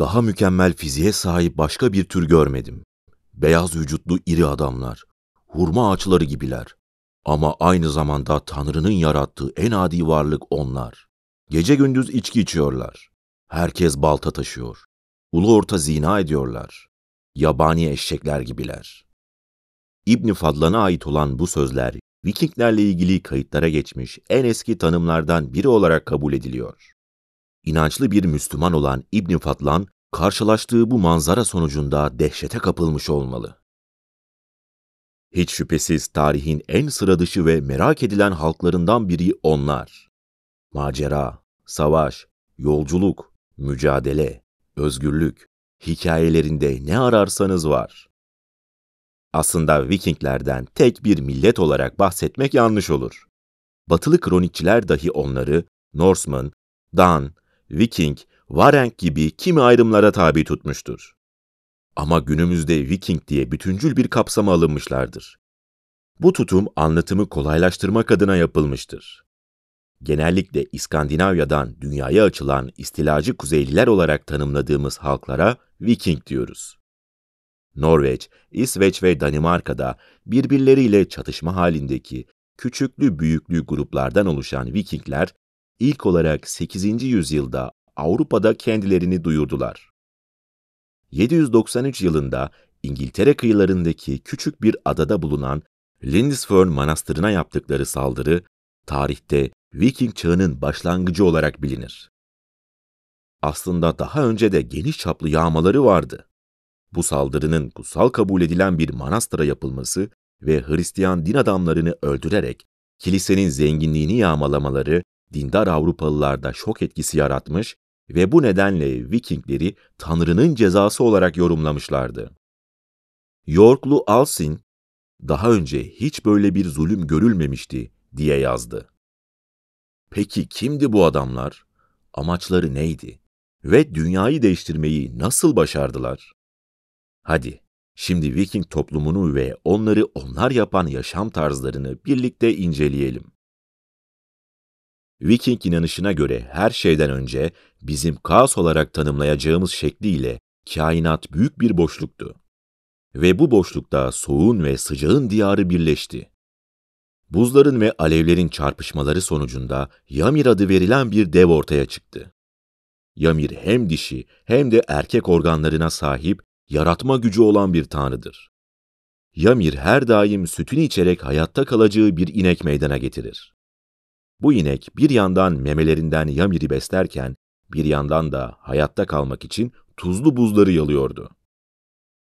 Daha mükemmel fiziğe sahip başka bir tür görmedim. Beyaz vücutlu iri adamlar, hurma ağaçları gibiler. Ama aynı zamanda Tanrı'nın yarattığı en adi varlık onlar. Gece gündüz içki içiyorlar. Herkes balta taşıyor. Ulu orta zina ediyorlar. Yabani eşekler gibiler. İbni Fadlan'a ait olan bu sözler Vikinglerle ilgili kayıtlara geçmiş en eski tanımlardan biri olarak kabul ediliyor. İnançlı bir Müslüman olan İbn Fadlan, karşılaştığı bu manzara sonucunda dehşete kapılmış olmalı. Hiç şüphesiz tarihin en sıradışı ve merak edilen halklarından biri onlar. Macera, savaş, yolculuk, mücadele, özgürlük, hikayelerinde ne ararsanız var. Aslında Vikinglerden tek bir millet olarak bahsetmek yanlış olur. Batılı kronikçiler dahi onları Norseman, Dan, Viking, Varenk gibi kimi ayrımlara tabi tutmuştur. Ama günümüzde Viking diye bütüncül bir kapsama alınmışlardır. Bu tutum anlatımı kolaylaştırmak adına yapılmıştır. Genellikle İskandinavya'dan dünyaya açılan istilacı Kuzeyliler olarak tanımladığımız halklara Viking diyoruz. Norveç, İsveç ve Danimarka'da birbirleriyle çatışma halindeki küçüklü büyüklü gruplardan oluşan Vikingler ilk olarak 8. yüzyılda Avrupa'da kendilerini duyurdular. 793 yılında İngiltere kıyılarındaki küçük bir adada bulunan Lindisfarne Manastırı'na yaptıkları saldırı tarihte Viking çağının başlangıcı olarak bilinir. Aslında daha önce de geniş çaplı yağmaları vardı. Bu saldırının kutsal kabul edilen bir manastıra yapılması ve Hristiyan din adamlarını öldürerek kilisenin zenginliğini yağmalamaları dindar Avrupalılarda şok etkisi yaratmış ve bu nedenle Vikingleri Tanrı'nın cezası olarak yorumlamışlardı. Yorklu Alsin, daha önce hiç böyle bir zulüm görülmemişti diye yazdı. Peki kimdi bu adamlar? Amaçları neydi? Ve dünyayı değiştirmeyi nasıl başardılar? Hadi, şimdi Viking toplumunu ve onları onlar yapan yaşam tarzlarını birlikte inceleyelim. Viking inanışına göre her şeyden önce bizim kaos olarak tanımlayacağımız şekliyle kainat büyük bir boşluktu. Ve bu boşlukta soğun ve sıcağın diyarı birleşti. Buzların ve alevlerin çarpışmaları sonucunda Yamir adı verilen bir dev ortaya çıktı. Yamir hem dişi hem de erkek organlarına sahip, yaratma gücü olan bir tanrıdır. Yamir her daim sütünü içerek hayatta kalacağı bir inek meydana getirir. Bu inek bir yandan memelerinden Yamir'i beslerken bir yandan da hayatta kalmak için tuzlu buzları yalıyordu.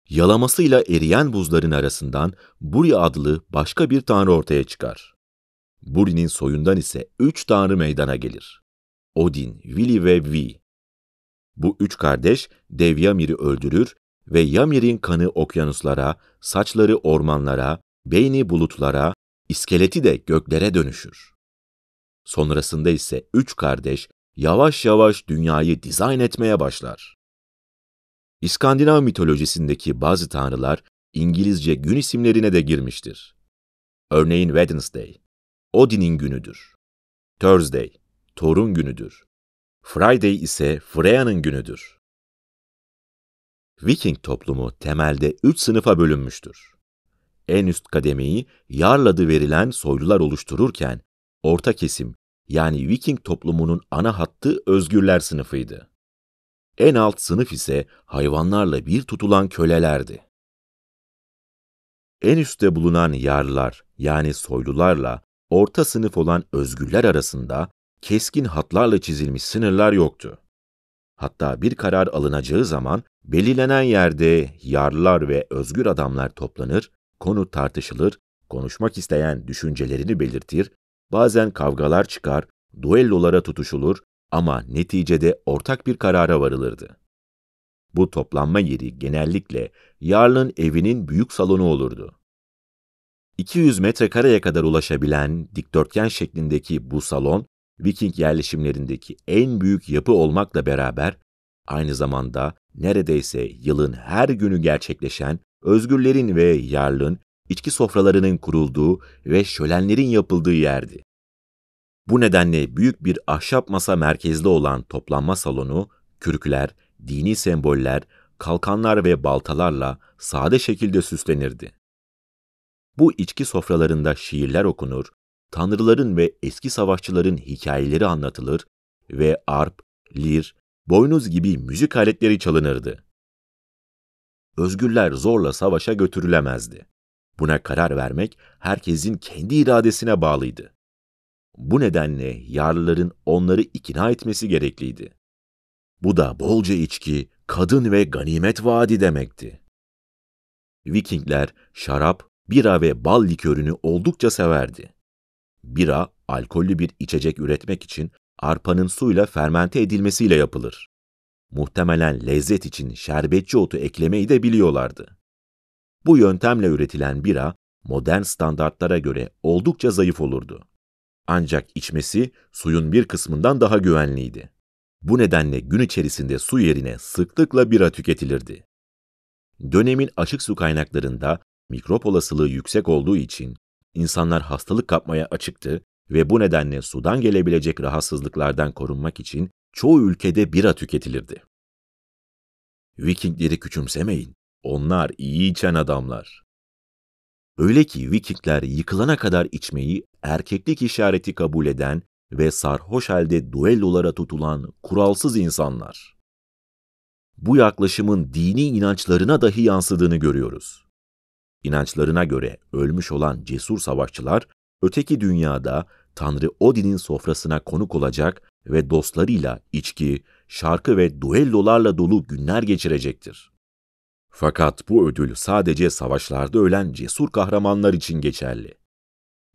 Yalamasıyla eriyen buzların arasından Buri adlı başka bir tanrı ortaya çıkar. Buri'nin soyundan ise üç tanrı meydana gelir. Odin, Vili ve Vi. Bu üç kardeş dev Yamir'i öldürür ve Yamir'in kanı okyanuslara, saçları ormanlara, beyni bulutlara, iskeleti de göklere dönüşür. Sonrasında ise üç kardeş yavaş yavaş dünyayı dizayn etmeye başlar. İskandinav mitolojisindeki bazı tanrılar İngilizce gün isimlerine de girmiştir. Örneğin Wednesday, Odin'in günüdür. Thursday, Thor'un günüdür. Friday ise Freya'nın günüdür. Viking toplumu temelde üç sınıfa bölünmüştür. En üst kademeyi yarladı verilen soylular oluştururken, Orta kesim yani Viking toplumunun ana hattı özgürler sınıfıydı. En alt sınıf ise hayvanlarla bir tutulan kölelerdi. En üstte bulunan yarlar yani soylularla orta sınıf olan özgürler arasında keskin hatlarla çizilmiş sınırlar yoktu. Hatta bir karar alınacağı zaman belirlenen yerde yarlar ve özgür adamlar toplanır, konu tartışılır, konuşmak isteyen düşüncelerini belirtir, Bazen kavgalar çıkar, duellolara tutuşulur ama neticede ortak bir karara varılırdı. Bu toplanma yeri genellikle Yarl'ın evinin büyük salonu olurdu. 200 metrekareye kadar ulaşabilen dikdörtgen şeklindeki bu salon, Viking yerleşimlerindeki en büyük yapı olmakla beraber, aynı zamanda neredeyse yılın her günü gerçekleşen özgürlerin ve Yarl'ın içki sofralarının kurulduğu ve şölenlerin yapıldığı yerdi. Bu nedenle büyük bir ahşap masa merkezde olan toplanma salonu, kürküler, dini semboller, kalkanlar ve baltalarla sade şekilde süslenirdi. Bu içki sofralarında şiirler okunur, tanrıların ve eski savaşçıların hikayeleri anlatılır ve arp, lir, boynuz gibi müzik aletleri çalınırdı. Özgürler zorla savaşa götürülemezdi. Buna karar vermek herkesin kendi iradesine bağlıydı. Bu nedenle yarlıların onları ikna etmesi gerekliydi. Bu da bolca içki, kadın ve ganimet vaadi demekti. Vikingler şarap, bira ve bal likörünü oldukça severdi. Bira, alkollü bir içecek üretmek için arpanın suyla fermente edilmesiyle yapılır. Muhtemelen lezzet için şerbetçi otu eklemeyi de biliyorlardı bu yöntemle üretilen bira modern standartlara göre oldukça zayıf olurdu. Ancak içmesi suyun bir kısmından daha güvenliydi. Bu nedenle gün içerisinde su yerine sıklıkla bira tüketilirdi. Dönemin açık su kaynaklarında mikrop olasılığı yüksek olduğu için insanlar hastalık kapmaya açıktı ve bu nedenle sudan gelebilecek rahatsızlıklardan korunmak için çoğu ülkede bira tüketilirdi. Vikingleri küçümsemeyin. Onlar iyi içen adamlar. Öyle ki Vikingler yıkılana kadar içmeyi erkeklik işareti kabul eden ve sarhoş halde duellolara tutulan kuralsız insanlar. Bu yaklaşımın dini inançlarına dahi yansıdığını görüyoruz. İnançlarına göre ölmüş olan cesur savaşçılar öteki dünyada Tanrı Odin'in sofrasına konuk olacak ve dostlarıyla içki, şarkı ve duellolarla dolu günler geçirecektir. Fakat bu ödül sadece savaşlarda ölen cesur kahramanlar için geçerli.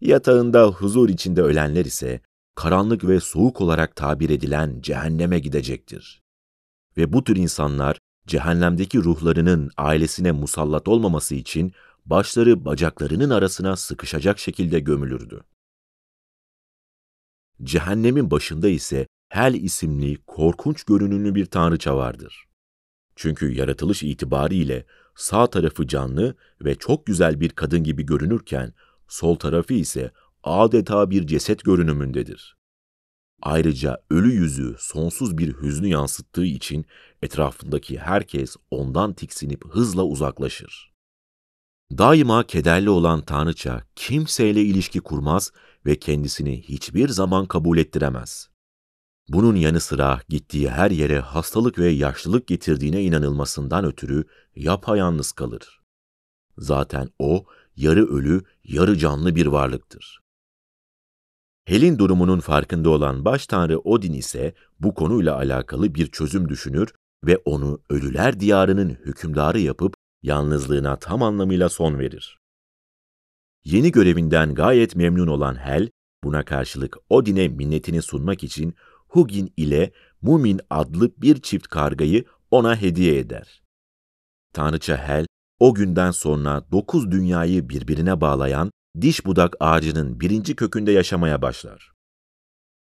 Yatağında huzur içinde ölenler ise karanlık ve soğuk olarak tabir edilen cehenneme gidecektir. Ve bu tür insanlar cehennemdeki ruhlarının ailesine musallat olmaması için başları bacaklarının arasına sıkışacak şekilde gömülürdü. Cehennemin başında ise Hel isimli korkunç görünümlü bir tanrıça vardır. Çünkü yaratılış itibariyle sağ tarafı canlı ve çok güzel bir kadın gibi görünürken sol tarafı ise adeta bir ceset görünümündedir. Ayrıca ölü yüzü sonsuz bir hüznü yansıttığı için etrafındaki herkes ondan tiksinip hızla uzaklaşır. Daima kederli olan tanrıça kimseyle ilişki kurmaz ve kendisini hiçbir zaman kabul ettiremez. Bunun yanı sıra gittiği her yere hastalık ve yaşlılık getirdiğine inanılmasından ötürü yapayalnız kalır. Zaten o yarı ölü, yarı canlı bir varlıktır. Hel'in durumunun farkında olan baş tanrı Odin ise bu konuyla alakalı bir çözüm düşünür ve onu ölüler diyarının hükümdarı yapıp yalnızlığına tam anlamıyla son verir. Yeni görevinden gayet memnun olan Hel, buna karşılık Odin'e minnetini sunmak için Hugin ile Mumin adlı bir çift kargayı ona hediye eder. Tanrıça Hel, o günden sonra dokuz dünyayı birbirine bağlayan diş budak ağacının birinci kökünde yaşamaya başlar.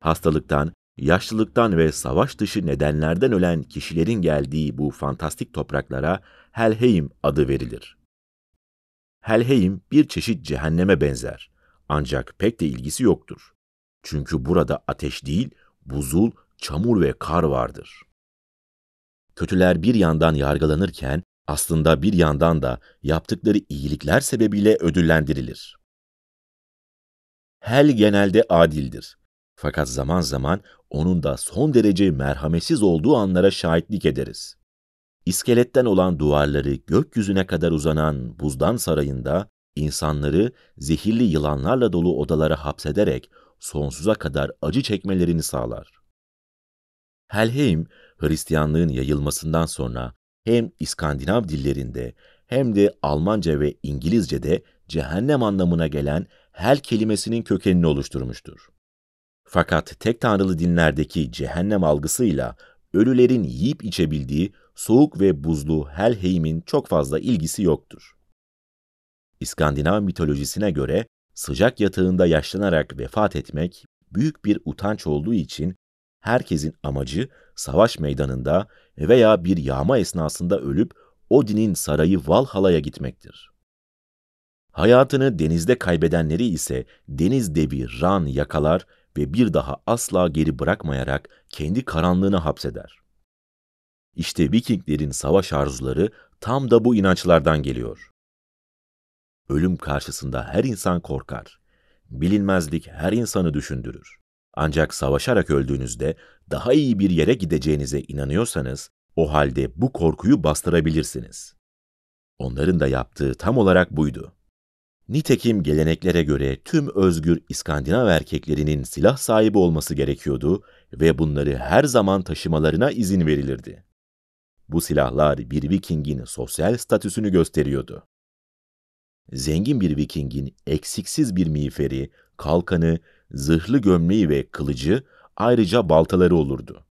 Hastalıktan, yaşlılıktan ve savaş dışı nedenlerden ölen kişilerin geldiği bu fantastik topraklara Helheim adı verilir. Helheim bir çeşit cehenneme benzer ancak pek de ilgisi yoktur. Çünkü burada ateş değil, buzul, çamur ve kar vardır. Kötüler bir yandan yargılanırken aslında bir yandan da yaptıkları iyilikler sebebiyle ödüllendirilir. Hel genelde adildir. Fakat zaman zaman onun da son derece merhametsiz olduğu anlara şahitlik ederiz. İskeletten olan duvarları gökyüzüne kadar uzanan buzdan sarayında insanları zehirli yılanlarla dolu odalara hapsederek sonsuza kadar acı çekmelerini sağlar. Helheim, Hristiyanlığın yayılmasından sonra hem İskandinav dillerinde hem de Almanca ve İngilizce'de cehennem anlamına gelen hel kelimesinin kökenini oluşturmuştur. Fakat tek tanrılı dinlerdeki cehennem algısıyla ölülerin yiyip içebildiği soğuk ve buzlu Helheim'in çok fazla ilgisi yoktur. İskandinav mitolojisine göre sıcak yatağında yaşlanarak vefat etmek büyük bir utanç olduğu için herkesin amacı savaş meydanında veya bir yağma esnasında ölüp Odin'in sarayı Valhalla'ya gitmektir. Hayatını denizde kaybedenleri ise deniz devi Ran yakalar ve bir daha asla geri bırakmayarak kendi karanlığına hapseder. İşte Vikinglerin savaş arzuları tam da bu inançlardan geliyor. Ölüm karşısında her insan korkar. Bilinmezlik her insanı düşündürür. Ancak savaşarak öldüğünüzde daha iyi bir yere gideceğinize inanıyorsanız o halde bu korkuyu bastırabilirsiniz. Onların da yaptığı tam olarak buydu. Nitekim geleneklere göre tüm özgür İskandinav erkeklerinin silah sahibi olması gerekiyordu ve bunları her zaman taşımalarına izin verilirdi. Bu silahlar bir Viking'in sosyal statüsünü gösteriyordu zengin bir Viking'in eksiksiz bir miğferi, kalkanı, zırhlı gömleği ve kılıcı, ayrıca baltaları olurdu.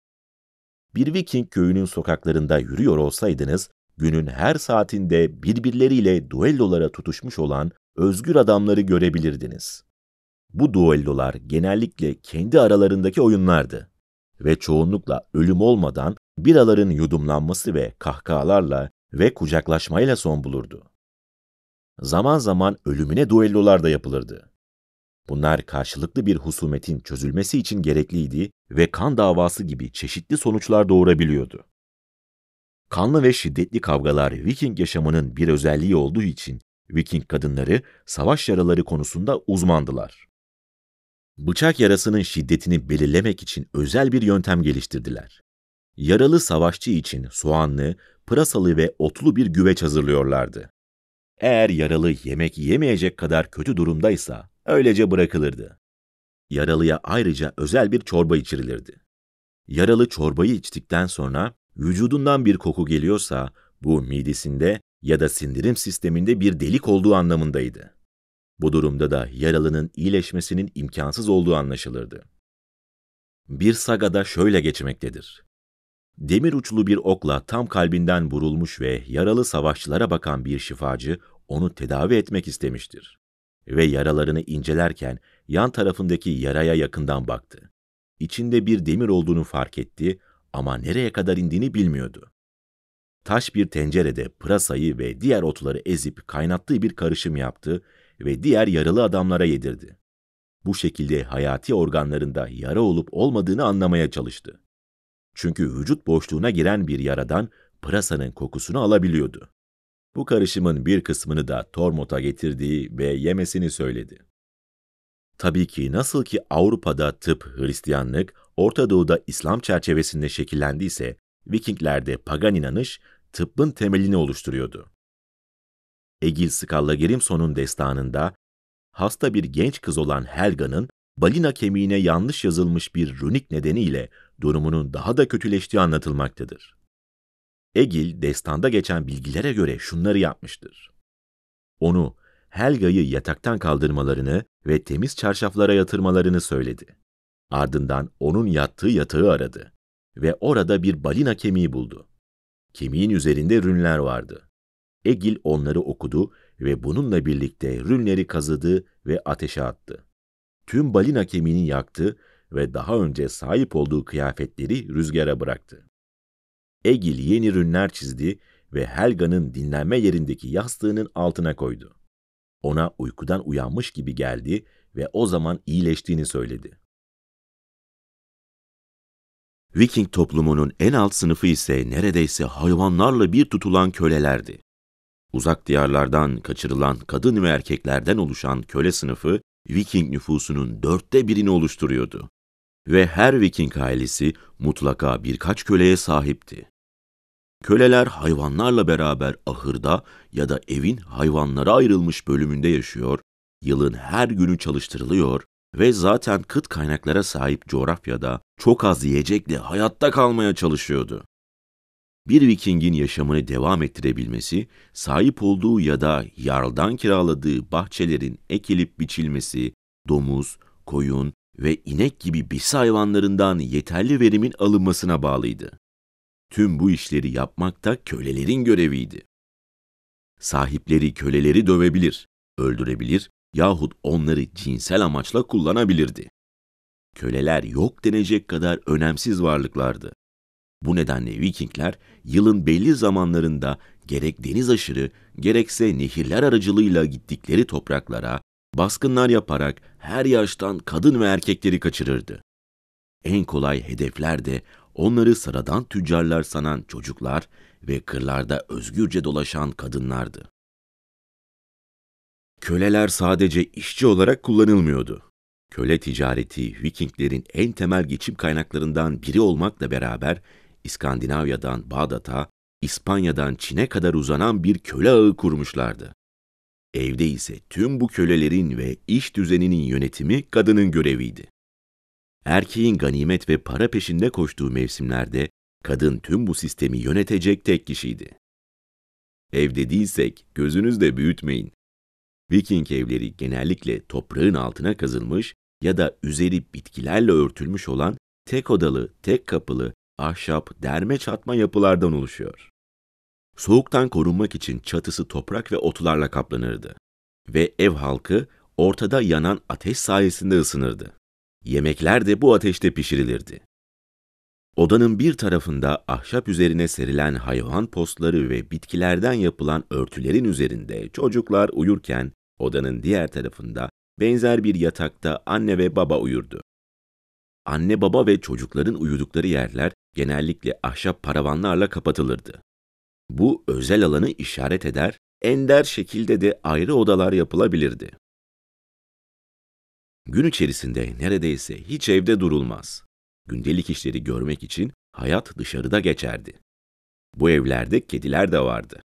Bir Viking köyünün sokaklarında yürüyor olsaydınız, günün her saatinde birbirleriyle duellolara tutuşmuş olan özgür adamları görebilirdiniz. Bu duellolar genellikle kendi aralarındaki oyunlardı ve çoğunlukla ölüm olmadan biraların yudumlanması ve kahkahalarla ve kucaklaşmayla son bulurdu zaman zaman ölümüne duellolar da yapılırdı. Bunlar karşılıklı bir husumetin çözülmesi için gerekliydi ve kan davası gibi çeşitli sonuçlar doğurabiliyordu. Kanlı ve şiddetli kavgalar Viking yaşamının bir özelliği olduğu için Viking kadınları savaş yaraları konusunda uzmandılar. Bıçak yarasının şiddetini belirlemek için özel bir yöntem geliştirdiler. Yaralı savaşçı için soğanlı, pırasalı ve otlu bir güveç hazırlıyorlardı. Eğer yaralı yemek yemeyecek kadar kötü durumdaysa öylece bırakılırdı. Yaralıya ayrıca özel bir çorba içirilirdi. Yaralı çorbayı içtikten sonra vücudundan bir koku geliyorsa bu midesinde ya da sindirim sisteminde bir delik olduğu anlamındaydı. Bu durumda da yaralının iyileşmesinin imkansız olduğu anlaşılırdı. Bir sagada şöyle geçmektedir. Demir uçlu bir okla tam kalbinden vurulmuş ve yaralı savaşçılara bakan bir şifacı onu tedavi etmek istemiştir. Ve yaralarını incelerken yan tarafındaki yaraya yakından baktı. İçinde bir demir olduğunu fark etti ama nereye kadar indiğini bilmiyordu. Taş bir tencerede pırasayı ve diğer otları ezip kaynattığı bir karışım yaptı ve diğer yaralı adamlara yedirdi. Bu şekilde hayati organlarında yara olup olmadığını anlamaya çalıştı. Çünkü vücut boşluğuna giren bir yaradan pırasanın kokusunu alabiliyordu. Bu karışımın bir kısmını da Tormot'a getirdiği ve yemesini söyledi. Tabii ki nasıl ki Avrupa'da tıp, Hristiyanlık, Orta Doğu'da İslam çerçevesinde şekillendiyse, Vikinglerde pagan inanış tıbbın temelini oluşturuyordu. Egil Skallagerimson'un destanında hasta bir genç kız olan Helga'nın balina kemiğine yanlış yazılmış bir runik nedeniyle durumunun daha da kötüleştiği anlatılmaktadır. Egil destanda geçen bilgilere göre şunları yapmıştır. Onu Helga'yı yataktan kaldırmalarını ve temiz çarşaflara yatırmalarını söyledi. Ardından onun yattığı yatağı aradı ve orada bir balina kemiği buldu. Kemiğin üzerinde rünler vardı. Egil onları okudu ve bununla birlikte rünleri kazıdı ve ateşe attı. Tüm balina kemiğini yaktı ve daha önce sahip olduğu kıyafetleri rüzgara bıraktı. Egil yeni rünler çizdi ve Helga'nın dinlenme yerindeki yastığının altına koydu. Ona uykudan uyanmış gibi geldi ve o zaman iyileştiğini söyledi. Viking toplumunun en alt sınıfı ise neredeyse hayvanlarla bir tutulan kölelerdi. Uzak diyarlardan kaçırılan kadın ve erkeklerden oluşan köle sınıfı Viking nüfusunun dörtte birini oluşturuyordu ve her Viking ailesi mutlaka birkaç köleye sahipti. Köleler hayvanlarla beraber ahırda ya da evin hayvanlara ayrılmış bölümünde yaşıyor, yılın her günü çalıştırılıyor ve zaten kıt kaynaklara sahip coğrafyada çok az yiyecekle hayatta kalmaya çalışıyordu. Bir Viking'in yaşamını devam ettirebilmesi, sahip olduğu ya da yarldan kiraladığı bahçelerin ekilip biçilmesi, domuz, koyun, ve inek gibi besi hayvanlarından yeterli verimin alınmasına bağlıydı. Tüm bu işleri yapmak da kölelerin göreviydi. Sahipleri köleleri dövebilir, öldürebilir yahut onları cinsel amaçla kullanabilirdi. Köleler yok denecek kadar önemsiz varlıklardı. Bu nedenle Vikingler yılın belli zamanlarında gerek deniz aşırı gerekse nehirler aracılığıyla gittikleri topraklara Baskınlar yaparak her yaştan kadın ve erkekleri kaçırırdı. En kolay hedefler de onları sıradan tüccarlar sanan çocuklar ve kırlarda özgürce dolaşan kadınlardı. Köleler sadece işçi olarak kullanılmıyordu. Köle ticareti Vikinglerin en temel geçim kaynaklarından biri olmakla beraber İskandinavya'dan Bağdat'a, İspanya'dan Çin'e kadar uzanan bir köle ağı kurmuşlardı. Evde ise tüm bu kölelerin ve iş düzeninin yönetimi kadının göreviydi. Erkeğin ganimet ve para peşinde koştuğu mevsimlerde kadın tüm bu sistemi yönetecek tek kişiydi. Evde değilsek de büyütmeyin. Viking evleri genellikle toprağın altına kazılmış ya da üzeri bitkilerle örtülmüş olan tek odalı, tek kapılı, ahşap, derme çatma yapılardan oluşuyor soğuktan korunmak için çatısı toprak ve otlarla kaplanırdı ve ev halkı ortada yanan ateş sayesinde ısınırdı. Yemekler de bu ateşte pişirilirdi. Odanın bir tarafında ahşap üzerine serilen hayvan postları ve bitkilerden yapılan örtülerin üzerinde çocuklar uyurken, odanın diğer tarafında benzer bir yatakta anne ve baba uyurdu. Anne baba ve çocukların uyudukları yerler genellikle ahşap paravanlarla kapatılırdı. Bu özel alanı işaret eder, ender şekilde de ayrı odalar yapılabilirdi. Gün içerisinde neredeyse hiç evde durulmaz. Gündelik işleri görmek için hayat dışarıda geçerdi. Bu evlerde kediler de vardı.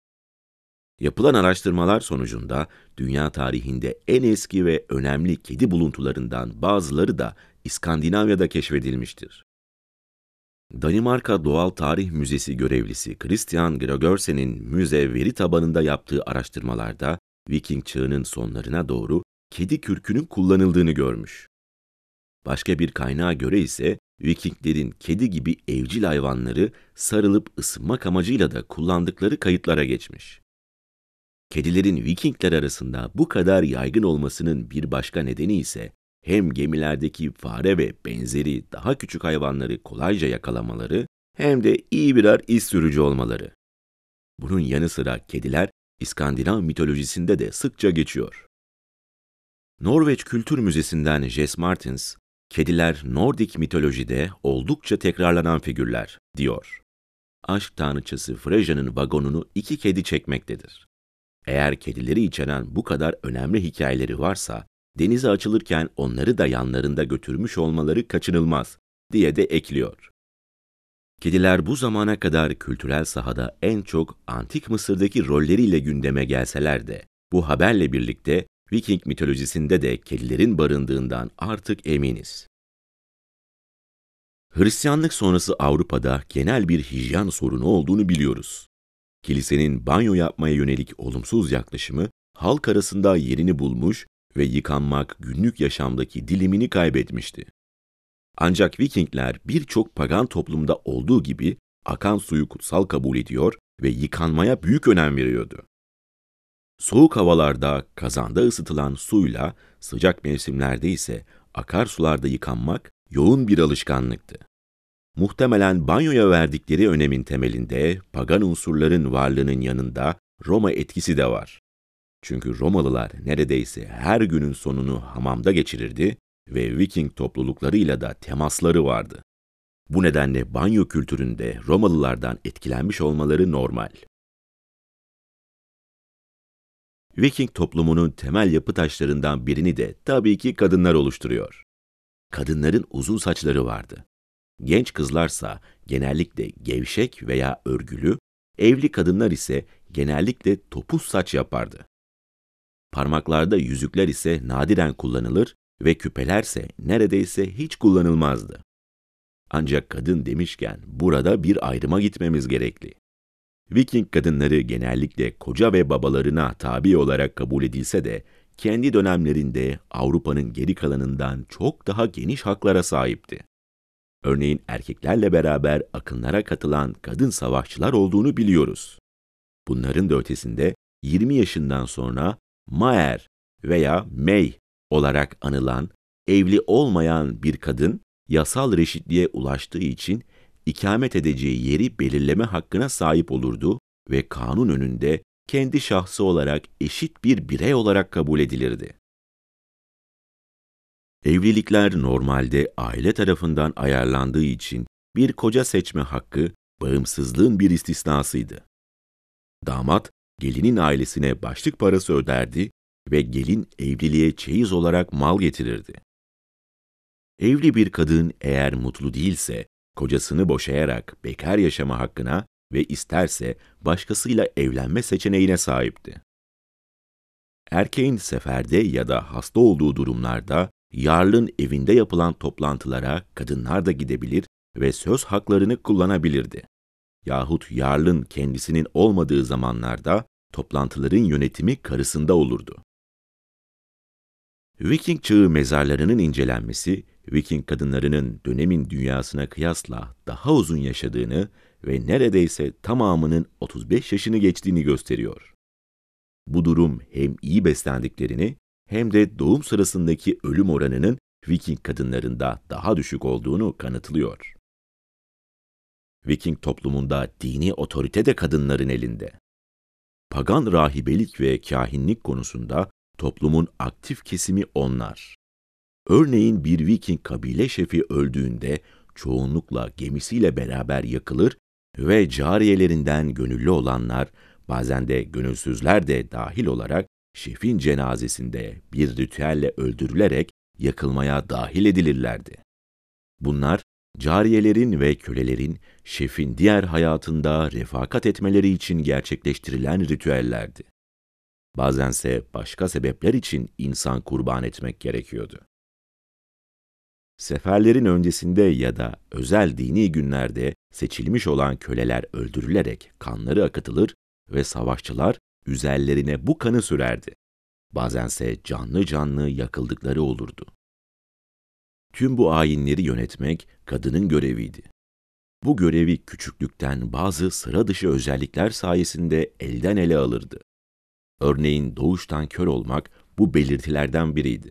Yapılan araştırmalar sonucunda dünya tarihinde en eski ve önemli kedi buluntularından bazıları da İskandinavya'da keşfedilmiştir. Danimarka Doğal Tarih Müzesi görevlisi Christian Gregorsen'in müze veri tabanında yaptığı araştırmalarda Viking çağının sonlarına doğru kedi kürkünün kullanıldığını görmüş. Başka bir kaynağa göre ise Vikinglerin kedi gibi evcil hayvanları sarılıp ısınmak amacıyla da kullandıkları kayıtlara geçmiş. Kedilerin Vikingler arasında bu kadar yaygın olmasının bir başka nedeni ise hem gemilerdeki fare ve benzeri daha küçük hayvanları kolayca yakalamaları hem de iyi birer iz sürücü olmaları. Bunun yanı sıra kediler İskandinav mitolojisinde de sıkça geçiyor. Norveç Kültür Müzesi'nden Jess Martins, kediler Nordik mitolojide oldukça tekrarlanan figürler, diyor. Aşk tanrıçası Freja'nın vagonunu iki kedi çekmektedir. Eğer kedileri içeren bu kadar önemli hikayeleri varsa, denize açılırken onları da yanlarında götürmüş olmaları kaçınılmaz diye de ekliyor. Kediler bu zamana kadar kültürel sahada en çok antik Mısır'daki rolleriyle gündeme gelseler de bu haberle birlikte Viking mitolojisinde de kedilerin barındığından artık eminiz. Hristiyanlık sonrası Avrupa'da genel bir hijyen sorunu olduğunu biliyoruz. Kilisenin banyo yapmaya yönelik olumsuz yaklaşımı halk arasında yerini bulmuş ve yıkanmak günlük yaşamdaki dilimini kaybetmişti. Ancak Vikingler birçok pagan toplumda olduğu gibi akan suyu kutsal kabul ediyor ve yıkanmaya büyük önem veriyordu. Soğuk havalarda kazanda ısıtılan suyla, sıcak mevsimlerde ise akarsularda yıkanmak yoğun bir alışkanlıktı. Muhtemelen banyoya verdikleri önemin temelinde pagan unsurların varlığının yanında Roma etkisi de var. Çünkü Romalılar neredeyse her günün sonunu hamamda geçirirdi ve Viking topluluklarıyla da temasları vardı. Bu nedenle banyo kültüründe Romalılardan etkilenmiş olmaları normal. Viking toplumunun temel yapı taşlarından birini de tabii ki kadınlar oluşturuyor. Kadınların uzun saçları vardı. Genç kızlarsa genellikle gevşek veya örgülü, evli kadınlar ise genellikle topuz saç yapardı parmaklarda yüzükler ise nadiren kullanılır ve küpelerse neredeyse hiç kullanılmazdı. Ancak kadın demişken burada bir ayrıma gitmemiz gerekli. Viking kadınları genellikle koca ve babalarına tabi olarak kabul edilse de kendi dönemlerinde Avrupa'nın geri kalanından çok daha geniş haklara sahipti. Örneğin erkeklerle beraber akınlara katılan kadın savaşçılar olduğunu biliyoruz. Bunların da ötesinde 20 yaşından sonra Maer veya May olarak anılan evli olmayan bir kadın yasal reşitliğe ulaştığı için ikamet edeceği yeri belirleme hakkına sahip olurdu ve kanun önünde kendi şahsı olarak eşit bir birey olarak kabul edilirdi. Evlilikler normalde aile tarafından ayarlandığı için bir koca seçme hakkı bağımsızlığın bir istisnasıydı. Damat gelinin ailesine başlık parası öderdi ve gelin evliliğe çeyiz olarak mal getirirdi. Evli bir kadın eğer mutlu değilse, kocasını boşayarak bekar yaşama hakkına ve isterse başkasıyla evlenme seçeneğine sahipti. Erkeğin seferde ya da hasta olduğu durumlarda yarlın evinde yapılan toplantılara kadınlar da gidebilir ve söz haklarını kullanabilirdi. Yahut yarlın kendisinin olmadığı zamanlarda toplantıların yönetimi karısında olurdu. Viking çağı mezarlarının incelenmesi, Viking kadınlarının dönemin dünyasına kıyasla daha uzun yaşadığını ve neredeyse tamamının 35 yaşını geçtiğini gösteriyor. Bu durum hem iyi beslendiklerini hem de doğum sırasındaki ölüm oranının Viking kadınlarında daha düşük olduğunu kanıtlıyor. Viking toplumunda dini otorite de kadınların elinde pagan rahibelik ve kahinlik konusunda toplumun aktif kesimi onlar. Örneğin bir Viking kabile şefi öldüğünde çoğunlukla gemisiyle beraber yakılır ve cariyelerinden gönüllü olanlar, bazen de gönülsüzler de dahil olarak şefin cenazesinde bir ritüelle öldürülerek yakılmaya dahil edilirlerdi. Bunlar cariyelerin ve kölelerin şefin diğer hayatında refakat etmeleri için gerçekleştirilen ritüellerdi. Bazense başka sebepler için insan kurban etmek gerekiyordu. Seferlerin öncesinde ya da özel dini günlerde seçilmiş olan köleler öldürülerek kanları akıtılır ve savaşçılar üzerlerine bu kanı sürerdi. Bazense canlı canlı yakıldıkları olurdu. Tüm bu ayinleri yönetmek kadının göreviydi. Bu görevi küçüklükten bazı sıra dışı özellikler sayesinde elden ele alırdı. Örneğin doğuştan kör olmak bu belirtilerden biriydi.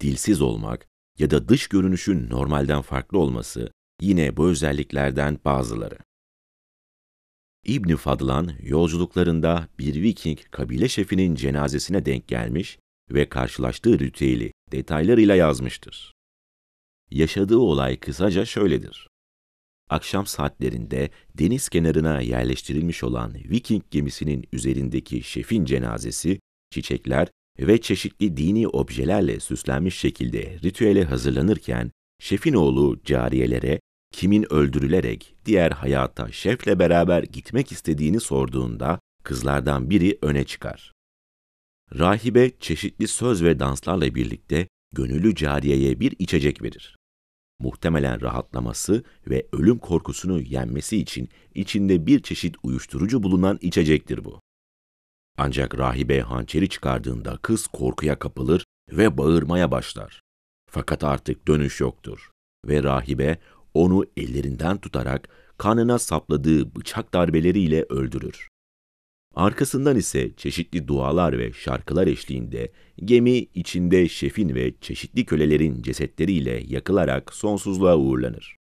Dilsiz olmak ya da dış görünüşün normalden farklı olması yine bu özelliklerden bazıları. İbni Fadlan yolculuklarında bir Viking kabile şefinin cenazesine denk gelmiş ve karşılaştığı ritüeli detaylarıyla yazmıştır. Yaşadığı olay kısaca şöyledir. Akşam saatlerinde deniz kenarına yerleştirilmiş olan Viking gemisinin üzerindeki şefin cenazesi, çiçekler ve çeşitli dini objelerle süslenmiş şekilde ritüele hazırlanırken, şefin oğlu cariyelere kimin öldürülerek diğer hayata şefle beraber gitmek istediğini sorduğunda kızlardan biri öne çıkar. Rahibe çeşitli söz ve danslarla birlikte gönüllü cariyeye bir içecek verir. Muhtemelen rahatlaması ve ölüm korkusunu yenmesi için içinde bir çeşit uyuşturucu bulunan içecektir bu. Ancak rahibe hançeri çıkardığında kız korkuya kapılır ve bağırmaya başlar. Fakat artık dönüş yoktur ve rahibe onu ellerinden tutarak kanına sapladığı bıçak darbeleriyle öldürür. Arkasından ise çeşitli dualar ve şarkılar eşliğinde gemi içinde şefin ve çeşitli kölelerin cesetleriyle yakılarak sonsuzluğa uğurlanır.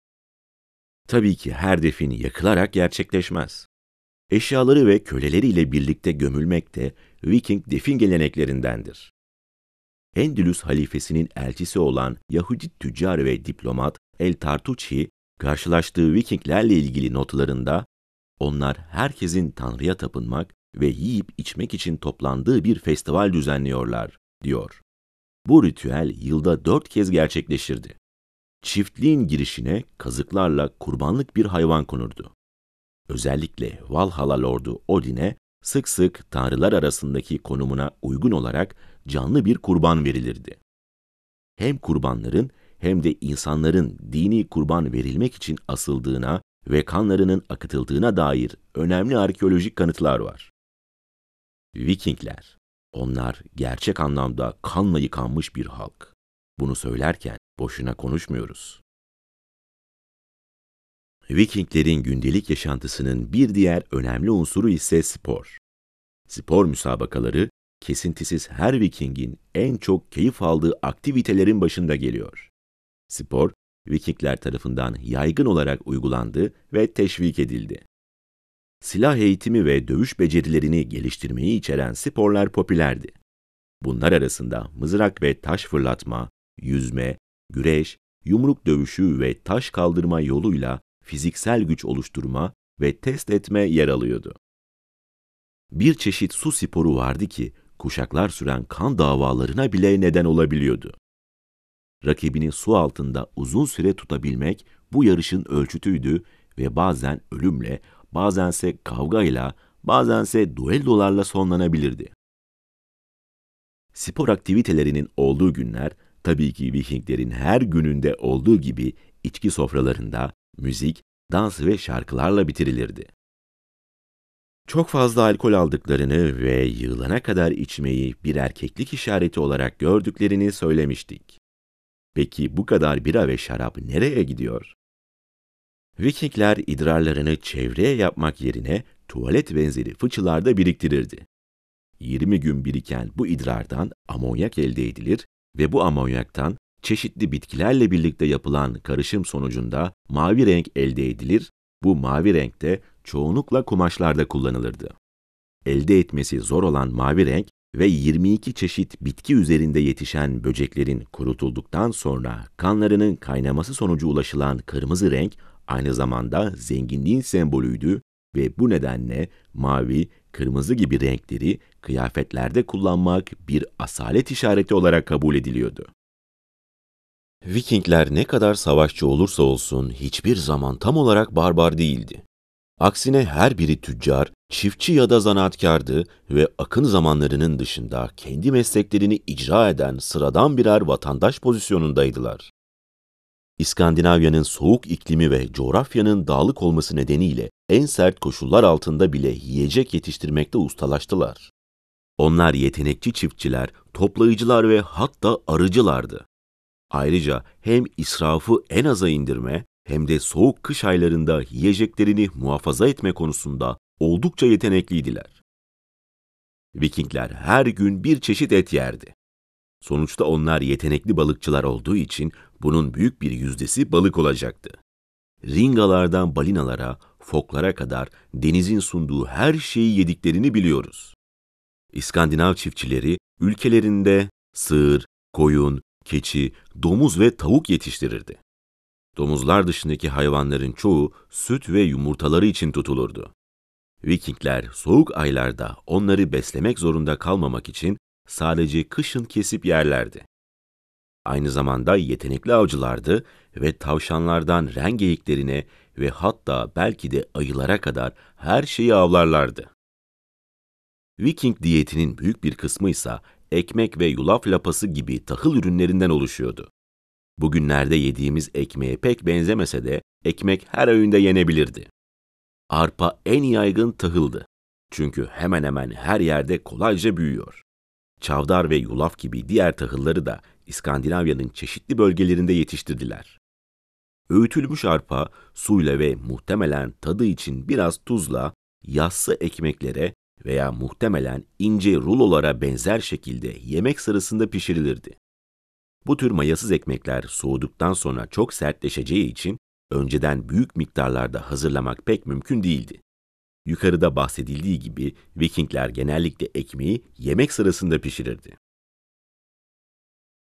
Tabii ki her defin yakılarak gerçekleşmez. Eşyaları ve köleleriyle birlikte gömülmek de Viking defin geleneklerindendir. Endülüs halifesinin elçisi olan Yahudi tüccar ve diplomat El Tartucci, karşılaştığı Vikinglerle ilgili notlarında, onlar herkesin Tanrı'ya tapınmak ve yiyip içmek için toplandığı bir festival düzenliyorlar, diyor. Bu ritüel yılda dört kez gerçekleşirdi. Çiftliğin girişine kazıklarla kurbanlık bir hayvan konurdu. Özellikle Valhalla Lordu Odin'e sık sık tanrılar arasındaki konumuna uygun olarak canlı bir kurban verilirdi. Hem kurbanların hem de insanların dini kurban verilmek için asıldığına ve kanlarının akıtıldığına dair önemli arkeolojik kanıtlar var. Vikingler. Onlar gerçek anlamda kanla yıkanmış bir halk. Bunu söylerken boşuna konuşmuyoruz. Vikinglerin gündelik yaşantısının bir diğer önemli unsuru ise spor. Spor müsabakaları kesintisiz her Viking'in en çok keyif aldığı aktivitelerin başında geliyor. Spor, Vikingler tarafından yaygın olarak uygulandı ve teşvik edildi silah eğitimi ve dövüş becerilerini geliştirmeyi içeren sporlar popülerdi. Bunlar arasında mızrak ve taş fırlatma, yüzme, güreş, yumruk dövüşü ve taş kaldırma yoluyla fiziksel güç oluşturma ve test etme yer alıyordu. Bir çeşit su sporu vardı ki kuşaklar süren kan davalarına bile neden olabiliyordu. Rakibini su altında uzun süre tutabilmek bu yarışın ölçütüydü ve bazen ölümle bazense kavgayla, bazense duellolarla sonlanabilirdi. Spor aktivitelerinin olduğu günler tabii ki Vikinglerin her gününde olduğu gibi içki sofralarında müzik, dans ve şarkılarla bitirilirdi. Çok fazla alkol aldıklarını ve yığılana kadar içmeyi bir erkeklik işareti olarak gördüklerini söylemiştik. Peki bu kadar bira ve şarap nereye gidiyor? Vikingler idrarlarını çevreye yapmak yerine tuvalet benzeri fıçılarda biriktirirdi. 20 gün biriken bu idrardan amonyak elde edilir ve bu amonyaktan çeşitli bitkilerle birlikte yapılan karışım sonucunda mavi renk elde edilir. Bu mavi renk de çoğunlukla kumaşlarda kullanılırdı. Elde etmesi zor olan mavi renk ve 22 çeşit bitki üzerinde yetişen böceklerin kurutulduktan sonra kanlarının kaynaması sonucu ulaşılan kırmızı renk aynı zamanda zenginliğin sembolüydü ve bu nedenle mavi, kırmızı gibi renkleri kıyafetlerde kullanmak bir asalet işareti olarak kabul ediliyordu. Vikingler ne kadar savaşçı olursa olsun hiçbir zaman tam olarak barbar değildi. Aksine her biri tüccar, çiftçi ya da zanaatkardı ve akın zamanlarının dışında kendi mesleklerini icra eden sıradan birer vatandaş pozisyonundaydılar. İskandinavya'nın soğuk iklimi ve coğrafyanın dağlık olması nedeniyle en sert koşullar altında bile yiyecek yetiştirmekte ustalaştılar. Onlar yetenekçi çiftçiler, toplayıcılar ve hatta arıcılardı. Ayrıca hem israfı en aza indirme hem de soğuk kış aylarında yiyeceklerini muhafaza etme konusunda oldukça yetenekliydiler. Vikingler her gün bir çeşit et yerdi. Sonuçta onlar yetenekli balıkçılar olduğu için bunun büyük bir yüzdesi balık olacaktı. Ringalardan balinalara, foklara kadar denizin sunduğu her şeyi yediklerini biliyoruz. İskandinav çiftçileri ülkelerinde sığır, koyun, keçi, domuz ve tavuk yetiştirirdi. Domuzlar dışındaki hayvanların çoğu süt ve yumurtaları için tutulurdu. Vikingler soğuk aylarda onları beslemek zorunda kalmamak için sadece kışın kesip yerlerdi. Aynı zamanda yetenekli avcılardı ve tavşanlardan rengeyiklerine ve hatta belki de ayılara kadar her şeyi avlarlardı. Viking diyetinin büyük bir kısmı ise ekmek ve yulaf lapası gibi tahıl ürünlerinden oluşuyordu. Bugünlerde yediğimiz ekmeğe pek benzemese de ekmek her öğünde yenebilirdi. Arpa en yaygın tahıldı. Çünkü hemen hemen her yerde kolayca büyüyor çavdar ve yulaf gibi diğer tahılları da İskandinavya'nın çeşitli bölgelerinde yetiştirdiler. Öğütülmüş arpa suyla ve muhtemelen tadı için biraz tuzla yassı ekmeklere veya muhtemelen ince rulolara benzer şekilde yemek sırasında pişirilirdi. Bu tür mayasız ekmekler soğuduktan sonra çok sertleşeceği için önceden büyük miktarlarda hazırlamak pek mümkün değildi. Yukarıda bahsedildiği gibi Vikingler genellikle ekmeği yemek sırasında pişirirdi.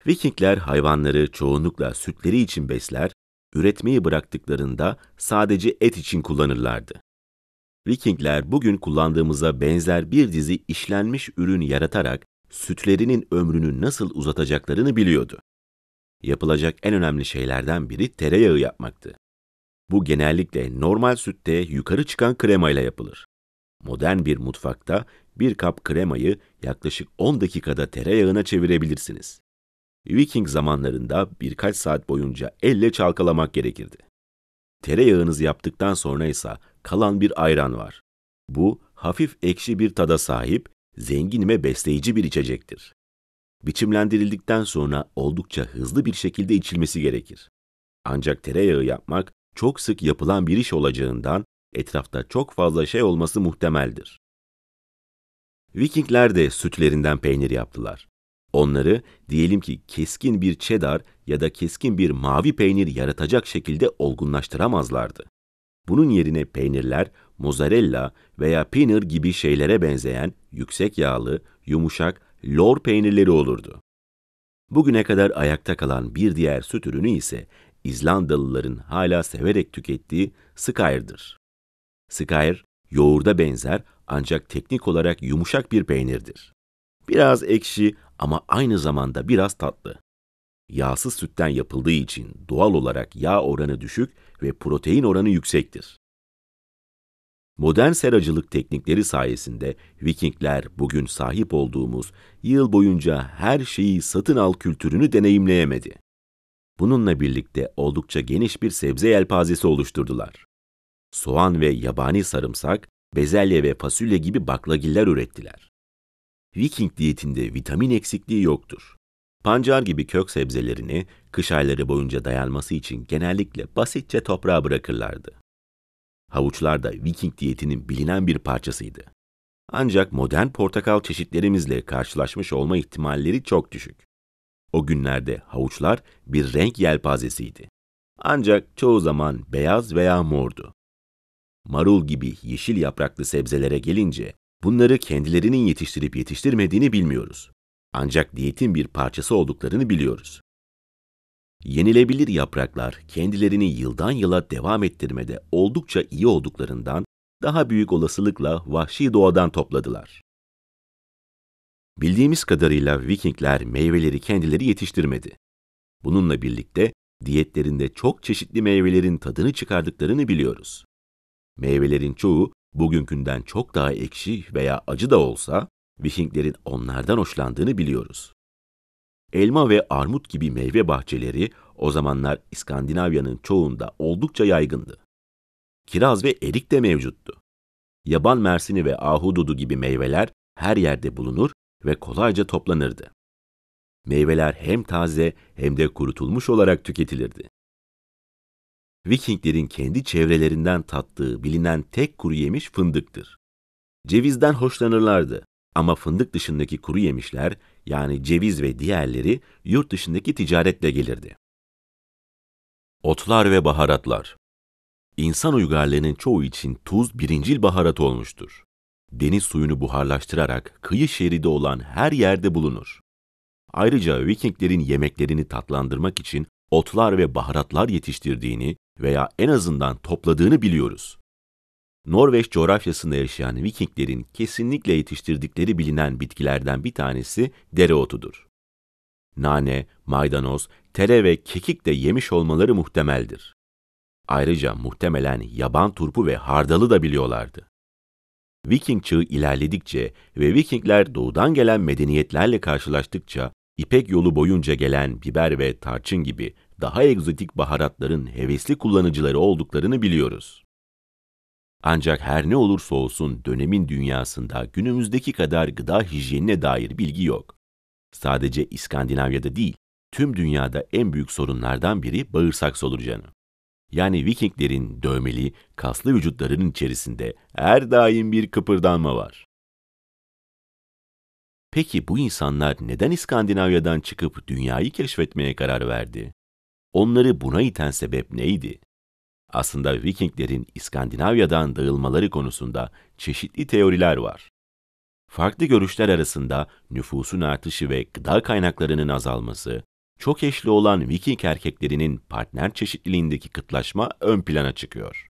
Vikingler hayvanları çoğunlukla sütleri için besler, üretmeyi bıraktıklarında sadece et için kullanırlardı. Vikingler bugün kullandığımıza benzer bir dizi işlenmiş ürün yaratarak sütlerinin ömrünü nasıl uzatacaklarını biliyordu. Yapılacak en önemli şeylerden biri tereyağı yapmaktı. Bu genellikle normal sütte yukarı çıkan kremayla yapılır. Modern bir mutfakta bir kap kremayı yaklaşık 10 dakikada tereyağına çevirebilirsiniz. Viking zamanlarında birkaç saat boyunca elle çalkalamak gerekirdi. Tereyağınızı yaptıktan sonra ise kalan bir ayran var. Bu hafif ekşi bir tada sahip, zengin ve besleyici bir içecektir. Biçimlendirildikten sonra oldukça hızlı bir şekilde içilmesi gerekir. Ancak tereyağı yapmak çok sık yapılan bir iş olacağından etrafta çok fazla şey olması muhtemeldir. Vikingler de sütlerinden peynir yaptılar. Onları diyelim ki keskin bir çedar ya da keskin bir mavi peynir yaratacak şekilde olgunlaştıramazlardı. Bunun yerine peynirler mozzarella veya peynir gibi şeylere benzeyen yüksek yağlı, yumuşak, lor peynirleri olurdu. Bugüne kadar ayakta kalan bir diğer süt ürünü ise İzlandalıların hala severek tükettiği Skyre'dır. Skyre, yoğurda benzer ancak teknik olarak yumuşak bir peynirdir. Biraz ekşi ama aynı zamanda biraz tatlı. Yağsız sütten yapıldığı için doğal olarak yağ oranı düşük ve protein oranı yüksektir. Modern seracılık teknikleri sayesinde Vikingler bugün sahip olduğumuz yıl boyunca her şeyi satın al kültürünü deneyimleyemedi. Bununla birlikte oldukça geniş bir sebze yelpazesi oluşturdular. Soğan ve yabani sarımsak, bezelye ve fasulye gibi baklagiller ürettiler. Viking diyetinde vitamin eksikliği yoktur. Pancar gibi kök sebzelerini kış ayları boyunca dayanması için genellikle basitçe toprağa bırakırlardı. Havuçlar da Viking diyetinin bilinen bir parçasıydı. Ancak modern portakal çeşitlerimizle karşılaşmış olma ihtimalleri çok düşük. O günlerde havuçlar bir renk yelpazesiydi. Ancak çoğu zaman beyaz veya mordu. Marul gibi yeşil yapraklı sebzelere gelince bunları kendilerinin yetiştirip yetiştirmediğini bilmiyoruz. Ancak diyetin bir parçası olduklarını biliyoruz. Yenilebilir yapraklar kendilerini yıldan yıla devam ettirmede oldukça iyi olduklarından daha büyük olasılıkla vahşi doğadan topladılar. Bildiğimiz kadarıyla Vikingler meyveleri kendileri yetiştirmedi. Bununla birlikte diyetlerinde çok çeşitli meyvelerin tadını çıkardıklarını biliyoruz. Meyvelerin çoğu bugünkünden çok daha ekşi veya acı da olsa Vikinglerin onlardan hoşlandığını biliyoruz. Elma ve armut gibi meyve bahçeleri o zamanlar İskandinavya'nın çoğunda oldukça yaygındı. Kiraz ve erik de mevcuttu. Yaban mersini ve ahududu gibi meyveler her yerde bulunur ve kolayca toplanırdı. Meyveler hem taze hem de kurutulmuş olarak tüketilirdi. Vikinglerin kendi çevrelerinden tattığı bilinen tek kuru yemiş fındıktır. Cevizden hoşlanırlardı ama fındık dışındaki kuru yemişler yani ceviz ve diğerleri yurt dışındaki ticaretle gelirdi. Otlar ve baharatlar İnsan uygarlığının çoğu için tuz birincil baharat olmuştur deniz suyunu buharlaştırarak kıyı şeridi olan her yerde bulunur. Ayrıca Vikinglerin yemeklerini tatlandırmak için otlar ve baharatlar yetiştirdiğini veya en azından topladığını biliyoruz. Norveç coğrafyasında yaşayan Vikinglerin kesinlikle yetiştirdikleri bilinen bitkilerden bir tanesi dereotudur. Nane, maydanoz, tere ve kekik de yemiş olmaları muhtemeldir. Ayrıca muhtemelen yaban turpu ve hardalı da biliyorlardı. Viking çağı ilerledikçe ve Vikingler doğudan gelen medeniyetlerle karşılaştıkça İpek yolu boyunca gelen biber ve tarçın gibi daha egzotik baharatların hevesli kullanıcıları olduklarını biliyoruz. Ancak her ne olursa olsun dönemin dünyasında günümüzdeki kadar gıda hijyenine dair bilgi yok. Sadece İskandinavya'da değil, tüm dünyada en büyük sorunlardan biri bağırsak solucanı yani Vikinglerin dövmeli, kaslı vücutlarının içerisinde her daim bir kıpırdanma var. Peki bu insanlar neden İskandinavya'dan çıkıp dünyayı keşfetmeye karar verdi? Onları buna iten sebep neydi? Aslında Vikinglerin İskandinavya'dan dağılmaları konusunda çeşitli teoriler var. Farklı görüşler arasında nüfusun artışı ve gıda kaynaklarının azalması, çok eşli olan Viking erkeklerinin partner çeşitliliğindeki kıtlaşma ön plana çıkıyor.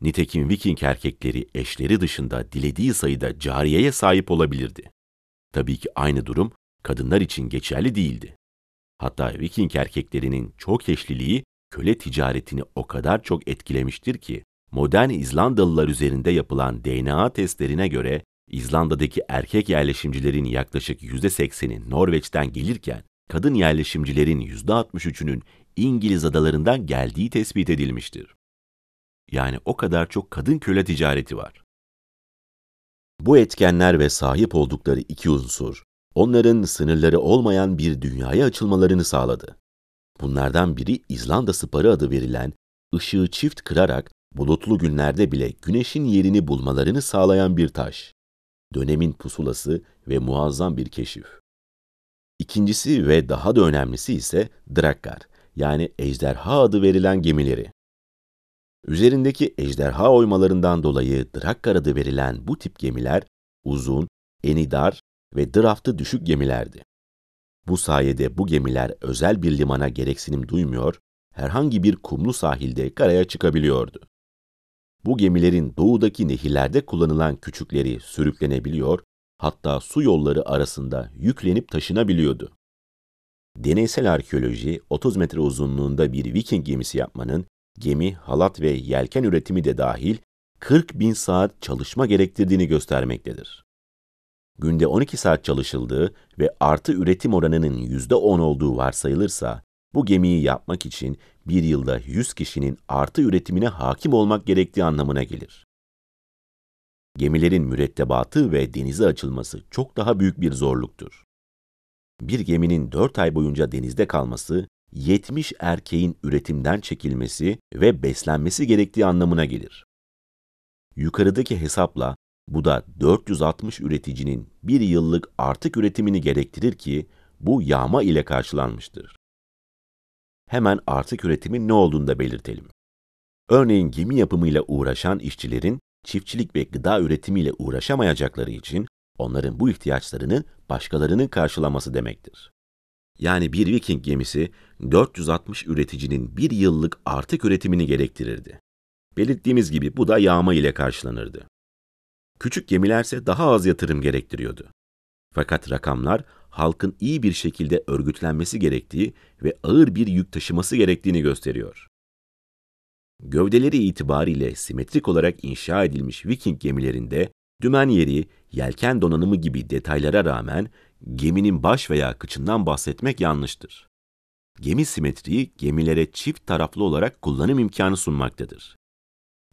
Nitekim Viking erkekleri eşleri dışında dilediği sayıda cariyeye sahip olabilirdi. Tabii ki aynı durum kadınlar için geçerli değildi. Hatta Viking erkeklerinin çok eşliliği köle ticaretini o kadar çok etkilemiştir ki modern İzlandalılar üzerinde yapılan DNA testlerine göre İzlanda'daki erkek yerleşimcilerin yaklaşık %80'i Norveç'ten gelirken kadın yerleşimcilerin %63'ünün İngiliz adalarından geldiği tespit edilmiştir. Yani o kadar çok kadın köle ticareti var. Bu etkenler ve sahip oldukları iki unsur, onların sınırları olmayan bir dünyaya açılmalarını sağladı. Bunlardan biri İzlanda Sıparı adı verilen, ışığı çift kırarak bulutlu günlerde bile güneşin yerini bulmalarını sağlayan bir taş. Dönemin pusulası ve muazzam bir keşif. İkincisi ve daha da önemlisi ise drakkar yani ejderha adı verilen gemileri. Üzerindeki ejderha oymalarından dolayı drakkar adı verilen bu tip gemiler uzun, eni dar ve draftı düşük gemilerdi. Bu sayede bu gemiler özel bir limana gereksinim duymuyor, herhangi bir kumlu sahilde karaya çıkabiliyordu. Bu gemilerin doğudaki nehirlerde kullanılan küçükleri sürüklenebiliyor hatta su yolları arasında yüklenip taşınabiliyordu. Deneysel arkeoloji 30 metre uzunluğunda bir Viking gemisi yapmanın gemi, halat ve yelken üretimi de dahil 40 bin saat çalışma gerektirdiğini göstermektedir. Günde 12 saat çalışıldığı ve artı üretim oranının %10 olduğu varsayılırsa, bu gemiyi yapmak için bir yılda 100 kişinin artı üretimine hakim olmak gerektiği anlamına gelir gemilerin mürettebatı ve denize açılması çok daha büyük bir zorluktur. Bir geminin 4 ay boyunca denizde kalması, 70 erkeğin üretimden çekilmesi ve beslenmesi gerektiği anlamına gelir. Yukarıdaki hesapla bu da 460 üreticinin bir yıllık artık üretimini gerektirir ki bu yağma ile karşılanmıştır. Hemen artık üretimin ne olduğunu da belirtelim. Örneğin gemi yapımıyla uğraşan işçilerin çiftçilik ve gıda üretimiyle uğraşamayacakları için onların bu ihtiyaçlarını başkalarının karşılaması demektir. Yani bir Viking gemisi 460 üreticinin bir yıllık artık üretimini gerektirirdi. Belirttiğimiz gibi bu da yağma ile karşılanırdı. Küçük gemilerse daha az yatırım gerektiriyordu. Fakat rakamlar halkın iyi bir şekilde örgütlenmesi gerektiği ve ağır bir yük taşıması gerektiğini gösteriyor. Gövdeleri itibariyle simetrik olarak inşa edilmiş Viking gemilerinde dümen yeri, yelken donanımı gibi detaylara rağmen geminin baş veya kıçından bahsetmek yanlıştır. Gemi simetriği gemilere çift taraflı olarak kullanım imkanı sunmaktadır.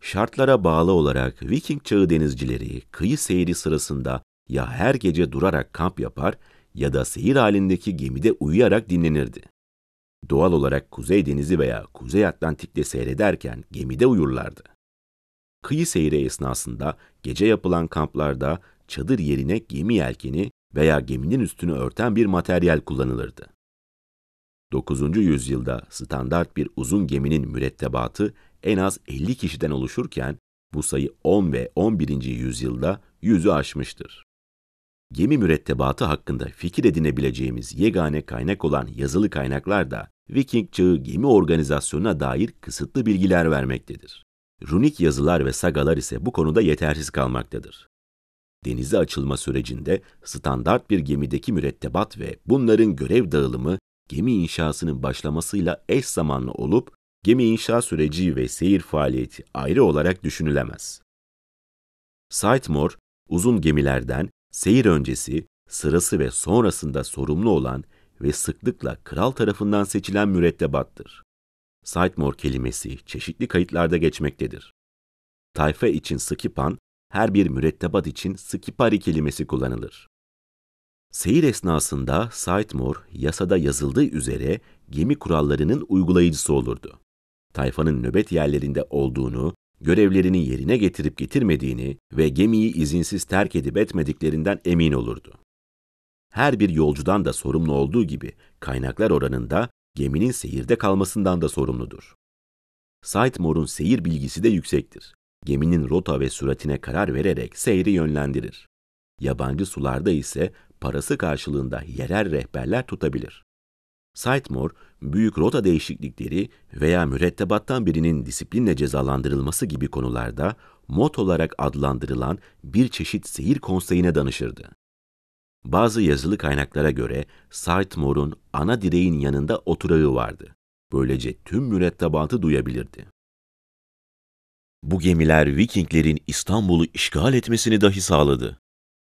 Şartlara bağlı olarak Viking çağı denizcileri kıyı seyri sırasında ya her gece durarak kamp yapar ya da seyir halindeki gemide uyuyarak dinlenirdi. Doğal olarak Kuzey Denizi veya Kuzey Atlantik'te seyrederken gemide uyurlardı. Kıyı seyri esnasında gece yapılan kamplarda çadır yerine gemi yelkeni veya geminin üstünü örten bir materyal kullanılırdı. 9. yüzyılda standart bir uzun geminin mürettebatı en az 50 kişiden oluşurken bu sayı 10 ve 11. yüzyılda 100'ü aşmıştır gemi mürettebatı hakkında fikir edinebileceğimiz yegane kaynak olan yazılı kaynaklar da Viking çağı gemi organizasyonuna dair kısıtlı bilgiler vermektedir. Runik yazılar ve sagalar ise bu konuda yetersiz kalmaktadır. Denize açılma sürecinde standart bir gemideki mürettebat ve bunların görev dağılımı gemi inşasının başlamasıyla eş zamanlı olup gemi inşa süreci ve seyir faaliyeti ayrı olarak düşünülemez. Sitmore, uzun gemilerden Seyir öncesi, sırası ve sonrasında sorumlu olan ve sıklıkla kral tarafından seçilen mürettebattır. Sidemore kelimesi çeşitli kayıtlarda geçmektedir. Tayfa için skipan, her bir mürettebat için skipari kelimesi kullanılır. Seyir esnasında Sidemore yasada yazıldığı üzere gemi kurallarının uygulayıcısı olurdu. Tayfanın nöbet yerlerinde olduğunu görevlerini yerine getirip getirmediğini ve gemiyi izinsiz terk edip etmediklerinden emin olurdu. Her bir yolcudan da sorumlu olduğu gibi kaynaklar oranında geminin seyirde kalmasından da sorumludur. Sightmore'un seyir bilgisi de yüksektir. Geminin rota ve süratine karar vererek seyri yönlendirir. Yabancı sularda ise parası karşılığında yerel rehberler tutabilir. Sightmore büyük rota değişiklikleri veya mürettebattan birinin disiplinle cezalandırılması gibi konularda MOT olarak adlandırılan bir çeşit seyir konseyine danışırdı. Bazı yazılı kaynaklara göre Sartmore'un ana direğin yanında oturağı vardı. Böylece tüm mürettebatı duyabilirdi. Bu gemiler Vikinglerin İstanbul'u işgal etmesini dahi sağladı.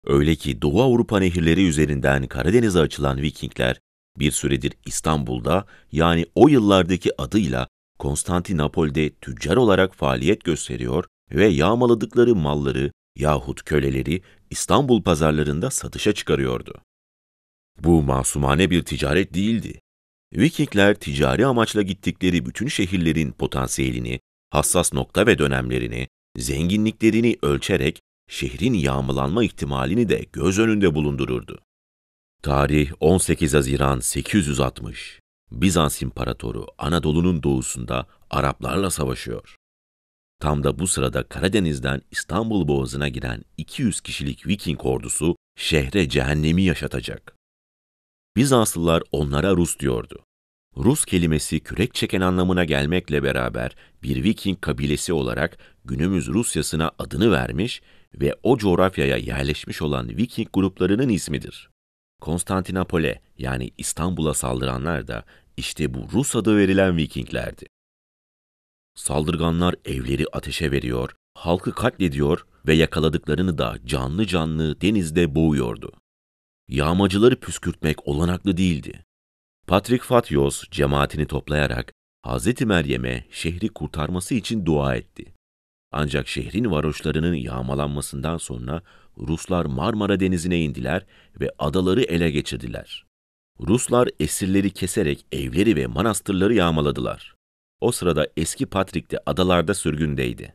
Öyle ki Doğu Avrupa nehirleri üzerinden Karadeniz'e açılan Vikingler bir süredir İstanbul'da yani o yıllardaki adıyla Konstantinopol'de tüccar olarak faaliyet gösteriyor ve yağmaladıkları malları yahut köleleri İstanbul pazarlarında satışa çıkarıyordu. Bu masumane bir ticaret değildi. Vikingler ticari amaçla gittikleri bütün şehirlerin potansiyelini, hassas nokta ve dönemlerini, zenginliklerini ölçerek şehrin yağmalanma ihtimalini de göz önünde bulundururdu. Tarih 18 Haziran 860. Bizans İmparatoru Anadolu'nun doğusunda Araplarla savaşıyor. Tam da bu sırada Karadeniz'den İstanbul Boğazı'na giren 200 kişilik Viking ordusu şehre cehennemi yaşatacak. Bizanslılar onlara Rus diyordu. Rus kelimesi kürek çeken anlamına gelmekle beraber bir Viking kabilesi olarak günümüz Rusyasına adını vermiş ve o coğrafyaya yerleşmiş olan Viking gruplarının ismidir. Konstantinopol'e yani İstanbul'a saldıranlar da işte bu Rus adı verilen Vikinglerdi. Saldırganlar evleri ateşe veriyor, halkı katlediyor ve yakaladıklarını da canlı canlı denizde boğuyordu. Yağmacıları püskürtmek olanaklı değildi. Patrick Fatios cemaatini toplayarak Hz. Meryem'e şehri kurtarması için dua etti. Ancak şehrin varoşlarının yağmalanmasından sonra Ruslar Marmara Denizi'ne indiler ve adaları ele geçirdiler. Ruslar esirleri keserek evleri ve manastırları yağmaladılar. O sırada eski Patrik de adalarda sürgündeydi.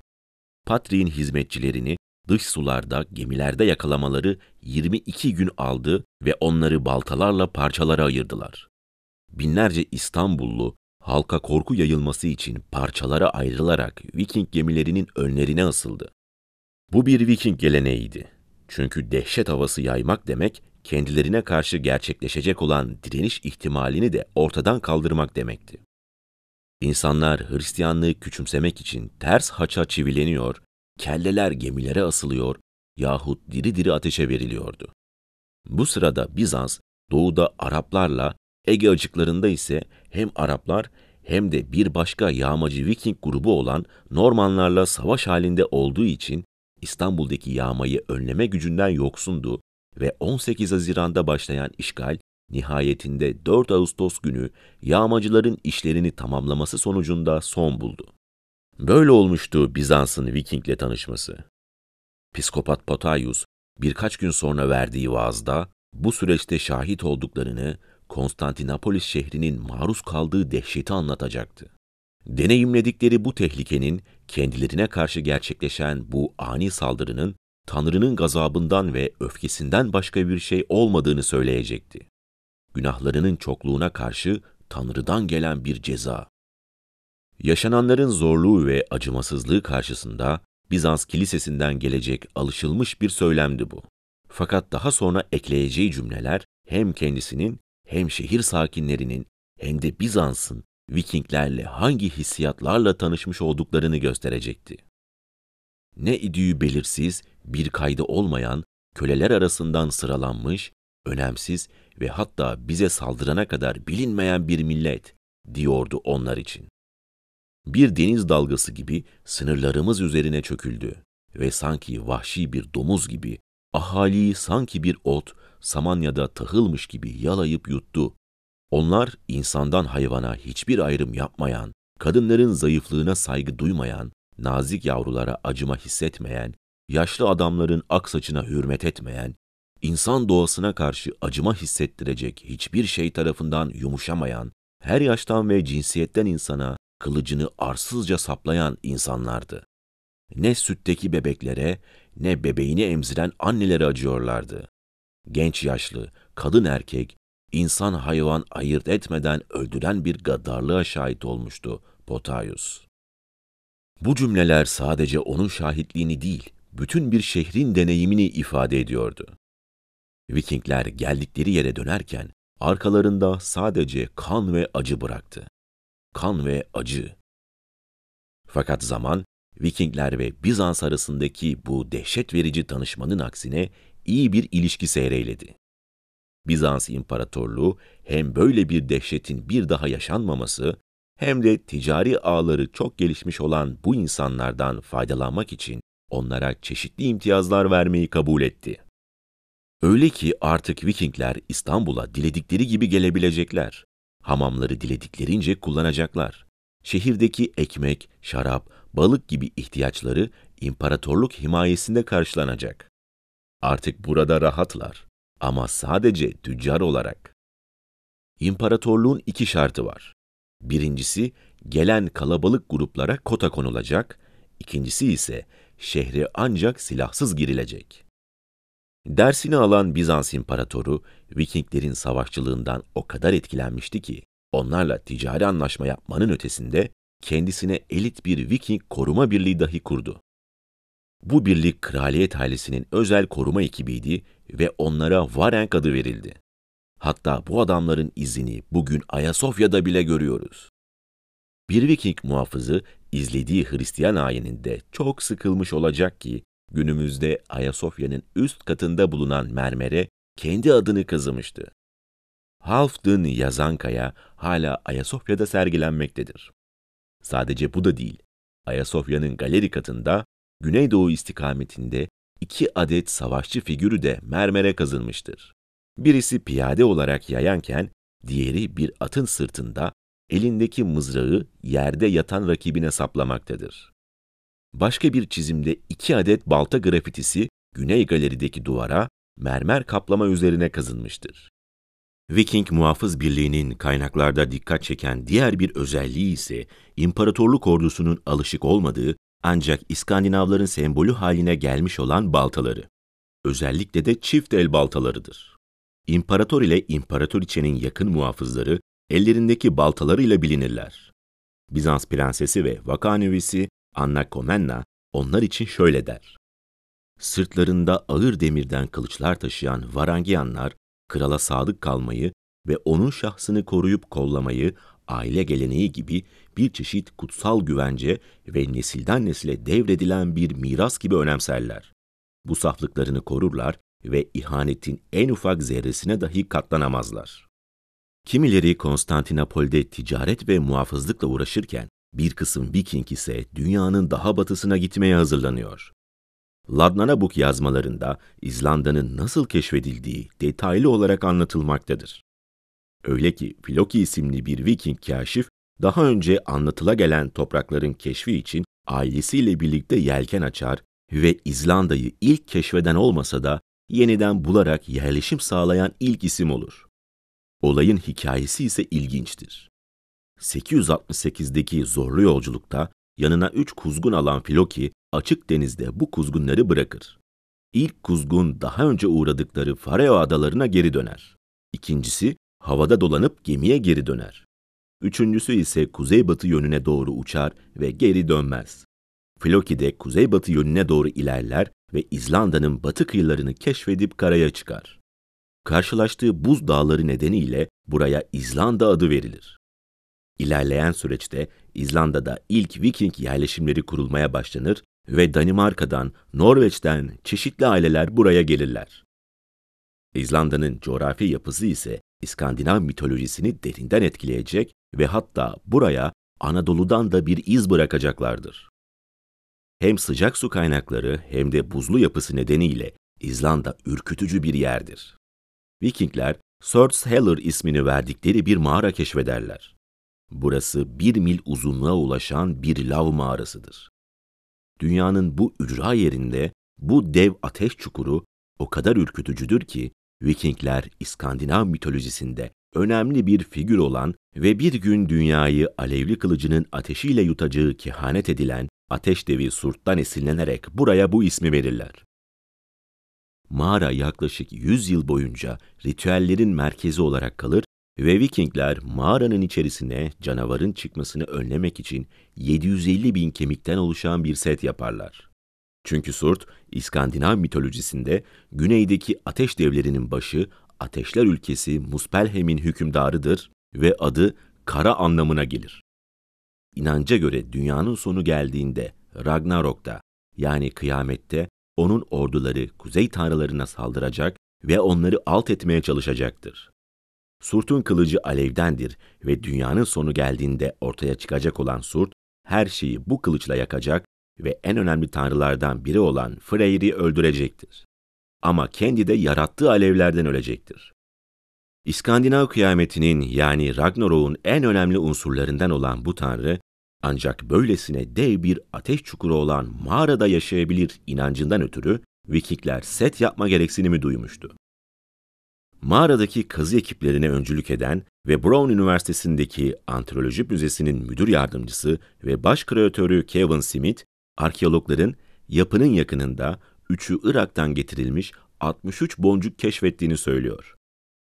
Patrik'in hizmetçilerini dış sularda gemilerde yakalamaları 22 gün aldı ve onları baltalarla parçalara ayırdılar. Binlerce İstanbullu halka korku yayılması için parçalara ayrılarak Viking gemilerinin önlerine asıldı. Bu bir Viking geleneğiydi. Çünkü dehşet havası yaymak demek, kendilerine karşı gerçekleşecek olan direniş ihtimalini de ortadan kaldırmak demekti. İnsanlar Hristiyanlığı küçümsemek için ters haça çivileniyor, kelleler gemilere asılıyor yahut diri diri ateşe veriliyordu. Bu sırada Bizans, doğuda Araplarla, Ege açıklarında ise hem Araplar hem de bir başka yağmacı Viking grubu olan Normanlarla savaş halinde olduğu için İstanbul'daki yağmayı önleme gücünden yoksundu ve 18 Haziran'da başlayan işgal nihayetinde 4 Ağustos günü yağmacıların işlerini tamamlaması sonucunda son buldu. Böyle olmuştu Bizans'ın Viking'le tanışması. Piskopat Potayus birkaç gün sonra verdiği vaazda bu süreçte şahit olduklarını Konstantinopolis şehrinin maruz kaldığı dehşeti anlatacaktı. Deneyimledikleri bu tehlikenin kendilerine karşı gerçekleşen bu ani saldırının Tanrı'nın gazabından ve öfkesinden başka bir şey olmadığını söyleyecekti. Günahlarının çokluğuna karşı Tanrı'dan gelen bir ceza. Yaşananların zorluğu ve acımasızlığı karşısında Bizans kilisesinden gelecek alışılmış bir söylemdi bu. Fakat daha sonra ekleyeceği cümleler hem kendisinin hem şehir sakinlerinin hem de Bizans'ın Vikinglerle hangi hissiyatlarla tanışmış olduklarını gösterecekti. Ne idüğü belirsiz, bir kaydı olmayan, köleler arasından sıralanmış, önemsiz ve hatta bize saldırana kadar bilinmeyen bir millet diyordu onlar için. Bir deniz dalgası gibi sınırlarımız üzerine çöküldü ve sanki vahşi bir domuz gibi ahaliyi sanki bir ot, samanyada tahılmış gibi yalayıp yuttu. Onlar insandan hayvana hiçbir ayrım yapmayan, kadınların zayıflığına saygı duymayan, nazik yavrulara acıma hissetmeyen, yaşlı adamların ak saçına hürmet etmeyen, insan doğasına karşı acıma hissettirecek hiçbir şey tarafından yumuşamayan, her yaştan ve cinsiyetten insana kılıcını arsızca saplayan insanlardı. Ne sütteki bebeklere ne bebeğini emziren annelere acıyorlardı genç yaşlı, kadın erkek, insan hayvan ayırt etmeden öldüren bir gaddarlığa şahit olmuştu Potayus. Bu cümleler sadece onun şahitliğini değil, bütün bir şehrin deneyimini ifade ediyordu. Vikingler geldikleri yere dönerken arkalarında sadece kan ve acı bıraktı. Kan ve acı. Fakat zaman Vikingler ve Bizans arasındaki bu dehşet verici tanışmanın aksine iyi bir ilişki seyreyledi. Bizans İmparatorluğu hem böyle bir dehşetin bir daha yaşanmaması hem de ticari ağları çok gelişmiş olan bu insanlardan faydalanmak için onlara çeşitli imtiyazlar vermeyi kabul etti. Öyle ki artık Vikingler İstanbul'a diledikleri gibi gelebilecekler. Hamamları diledikleriince kullanacaklar. Şehirdeki ekmek, şarap, balık gibi ihtiyaçları imparatorluk himayesinde karşılanacak. Artık burada rahatlar ama sadece tüccar olarak. İmparatorluğun iki şartı var. Birincisi gelen kalabalık gruplara kota konulacak, ikincisi ise şehre ancak silahsız girilecek. Dersini alan Bizans imparatoru Vikinglerin savaşçılığından o kadar etkilenmişti ki onlarla ticari anlaşma yapmanın ötesinde kendisine elit bir Viking koruma birliği dahi kurdu. Bu birlik kraliyet ailesinin özel koruma ekibiydi ve onlara Varenk adı verildi. Hatta bu adamların izini bugün Ayasofya'da bile görüyoruz. Bir Viking muhafızı izlediği Hristiyan ayininde çok sıkılmış olacak ki günümüzde Ayasofya'nın üst katında bulunan mermere kendi adını kazımıştı. Halfdan Yazankaya hala Ayasofya'da sergilenmektedir. Sadece bu da değil, Ayasofya'nın galeri katında Güneydoğu istikametinde iki adet savaşçı figürü de mermere kazılmıştır. Birisi piyade olarak yayanken diğeri bir atın sırtında elindeki mızrağı yerde yatan rakibine saplamaktadır. Başka bir çizimde iki adet balta grafitisi Güney Galeri'deki duvara mermer kaplama üzerine kazınmıştır. Viking Muhafız Birliği'nin kaynaklarda dikkat çeken diğer bir özelliği ise imparatorluk ordusunun alışık olmadığı ancak İskandinavların sembolü haline gelmiş olan baltaları. Özellikle de çift el baltalarıdır. İmparator ile imparatoriçenin yakın muhafızları ellerindeki baltalarıyla bilinirler. Bizans prensesi ve vakanüvisi Anna Komenna onlar için şöyle der. Sırtlarında ağır demirden kılıçlar taşıyan Varangiyanlar, krala sadık kalmayı ve onun şahsını koruyup kollamayı aile geleneği gibi bir çeşit kutsal güvence ve nesilden nesile devredilen bir miras gibi önemserler. Bu saflıklarını korurlar ve ihanetin en ufak zerresine dahi katlanamazlar. Kimileri Konstantinopol'de ticaret ve muhafızlıkla uğraşırken, bir kısım Viking ise dünyanın daha batısına gitmeye hazırlanıyor. Ladnanabuk yazmalarında İzlanda'nın nasıl keşfedildiği detaylı olarak anlatılmaktadır. Öyle ki Floki isimli bir Viking kaşif daha önce anlatıla gelen toprakların keşfi için ailesiyle birlikte yelken açar ve İzlanda'yı ilk keşfeden olmasa da yeniden bularak yerleşim sağlayan ilk isim olur. Olayın hikayesi ise ilginçtir. 868'deki zorlu yolculukta yanına üç kuzgun alan Filoki açık denizde bu kuzgunları bırakır. İlk kuzgun daha önce uğradıkları Fareo adalarına geri döner. İkincisi havada dolanıp gemiye geri döner üçüncüsü ise kuzeybatı yönüne doğru uçar ve geri dönmez. Floki de kuzeybatı yönüne doğru ilerler ve İzlanda'nın batı kıyılarını keşfedip karaya çıkar. Karşılaştığı buz dağları nedeniyle buraya İzlanda adı verilir. İlerleyen süreçte İzlanda'da ilk Viking yerleşimleri kurulmaya başlanır ve Danimarka'dan, Norveç'ten çeşitli aileler buraya gelirler. İzlanda'nın coğrafi yapısı ise İskandinav mitolojisini derinden etkileyecek ve hatta buraya Anadolu'dan da bir iz bırakacaklardır. Hem sıcak su kaynakları hem de buzlu yapısı nedeniyle İzlanda ürkütücü bir yerdir. Vikingler Sörtsheller ismini verdikleri bir mağara keşfederler. Burası bir mil uzunluğa ulaşan bir lav mağarasıdır. Dünyanın bu ücra yerinde bu dev ateş çukuru o kadar ürkütücüdür ki Vikingler İskandinav mitolojisinde önemli bir figür olan ve bir gün dünyayı alevli kılıcının ateşiyle yutacağı kehanet edilen ateş devi Surt'tan esinlenerek buraya bu ismi verirler. Mağara yaklaşık 100 yıl boyunca ritüellerin merkezi olarak kalır ve Vikingler mağaranın içerisine canavarın çıkmasını önlemek için 750 bin kemikten oluşan bir set yaparlar. Çünkü Surt, İskandinav mitolojisinde güneydeki ateş devlerinin başı Ateşler ülkesi Muspelhem'in hükümdarıdır ve adı kara anlamına gelir. İnanca göre dünyanın sonu geldiğinde Ragnarok'ta yani kıyamette onun orduları kuzey tanrılarına saldıracak ve onları alt etmeye çalışacaktır. Surt'un kılıcı alevdendir ve dünyanın sonu geldiğinde ortaya çıkacak olan Surt, her şeyi bu kılıçla yakacak ve en önemli tanrılardan biri olan Freyr'i öldürecektir ama kendi de yarattığı alevlerden ölecektir. İskandinav kıyametinin yani Ragnarok'un en önemli unsurlarından olan bu tanrı, ancak böylesine dev bir ateş çukuru olan mağarada yaşayabilir inancından ötürü Vikingler set yapma gereksinimi duymuştu. Mağaradaki kazı ekiplerine öncülük eden ve Brown Üniversitesi'ndeki Antropoloji Müzesi'nin müdür yardımcısı ve baş kreatörü Kevin Smith, arkeologların yapının yakınında 3'ü Irak'tan getirilmiş 63 boncuk keşfettiğini söylüyor.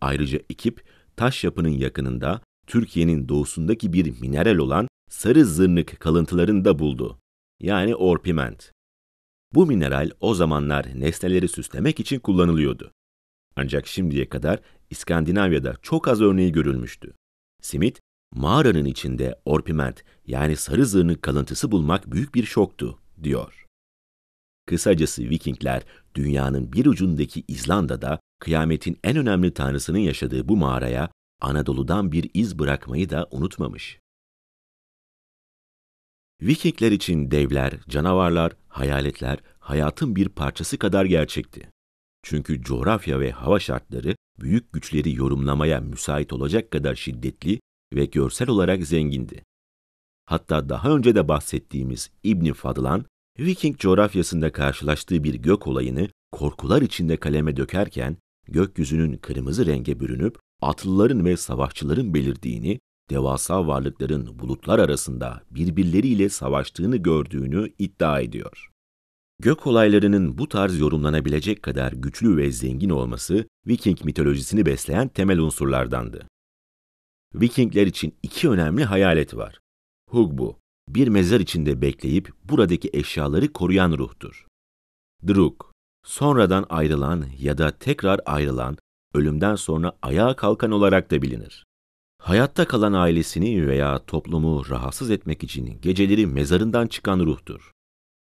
Ayrıca ekip taş yapının yakınında Türkiye'nin doğusundaki bir mineral olan sarı zırnık kalıntılarını da buldu. Yani orpiment. Bu mineral o zamanlar nesneleri süslemek için kullanılıyordu. Ancak şimdiye kadar İskandinavya'da çok az örneği görülmüştü. Simit, mağaranın içinde orpiment yani sarı zırnık kalıntısı bulmak büyük bir şoktu, diyor. Kısacası Vikingler dünyanın bir ucundaki İzlanda'da kıyametin en önemli tanrısının yaşadığı bu mağaraya Anadolu'dan bir iz bırakmayı da unutmamış. Vikingler için devler, canavarlar, hayaletler hayatın bir parçası kadar gerçekti. Çünkü coğrafya ve hava şartları büyük güçleri yorumlamaya müsait olacak kadar şiddetli ve görsel olarak zengindi. Hatta daha önce de bahsettiğimiz İbn Fadlan Viking coğrafyasında karşılaştığı bir gök olayını korkular içinde kaleme dökerken gökyüzünün kırmızı renge bürünüp atlıların ve savaşçıların belirdiğini, devasa varlıkların bulutlar arasında birbirleriyle savaştığını gördüğünü iddia ediyor. Gök olaylarının bu tarz yorumlanabilecek kadar güçlü ve zengin olması Viking mitolojisini besleyen temel unsurlardandı. Vikingler için iki önemli hayalet var. Hugbu, bir mezar içinde bekleyip buradaki eşyaları koruyan ruhtur. Druk, sonradan ayrılan ya da tekrar ayrılan, ölümden sonra ayağa kalkan olarak da bilinir. Hayatta kalan ailesini veya toplumu rahatsız etmek için geceleri mezarından çıkan ruhtur.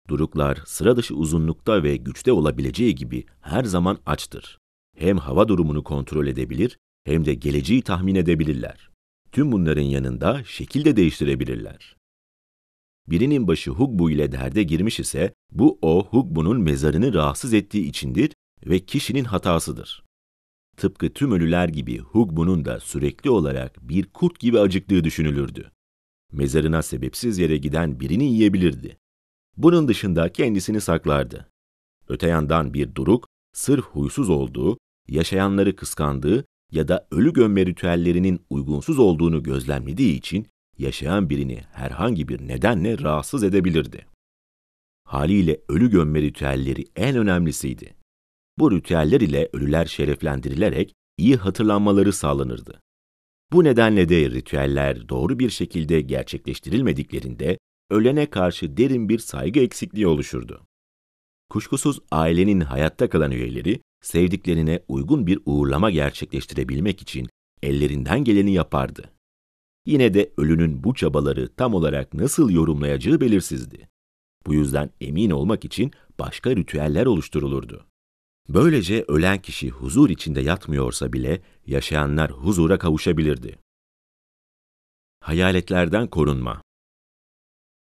Duruklar sıra dışı uzunlukta ve güçte olabileceği gibi her zaman açtır. Hem hava durumunu kontrol edebilir hem de geleceği tahmin edebilirler. Tüm bunların yanında şekil de değiştirebilirler. Birinin başı Hugbu ile derde girmiş ise bu o Hugbu'nun mezarını rahatsız ettiği içindir ve kişinin hatasıdır. Tıpkı tüm ölüler gibi Hugbu'nun da sürekli olarak bir kurt gibi acıktığı düşünülürdü. Mezarına sebepsiz yere giden birini yiyebilirdi. Bunun dışında kendisini saklardı. Öte yandan bir duruk, sırf huysuz olduğu, yaşayanları kıskandığı ya da ölü gömme ritüellerinin uygunsuz olduğunu gözlemlediği için yaşayan birini herhangi bir nedenle rahatsız edebilirdi. Haliyle ölü gömme ritüelleri en önemlisiydi. Bu ritüeller ile ölüler şereflendirilerek iyi hatırlanmaları sağlanırdı. Bu nedenle de ritüeller doğru bir şekilde gerçekleştirilmediklerinde ölene karşı derin bir saygı eksikliği oluşurdu. Kuşkusuz ailenin hayatta kalan üyeleri sevdiklerine uygun bir uğurlama gerçekleştirebilmek için ellerinden geleni yapardı. Yine de ölünün bu çabaları tam olarak nasıl yorumlayacağı belirsizdi. Bu yüzden emin olmak için başka ritüeller oluşturulurdu. Böylece ölen kişi huzur içinde yatmıyorsa bile yaşayanlar huzura kavuşabilirdi. Hayaletlerden korunma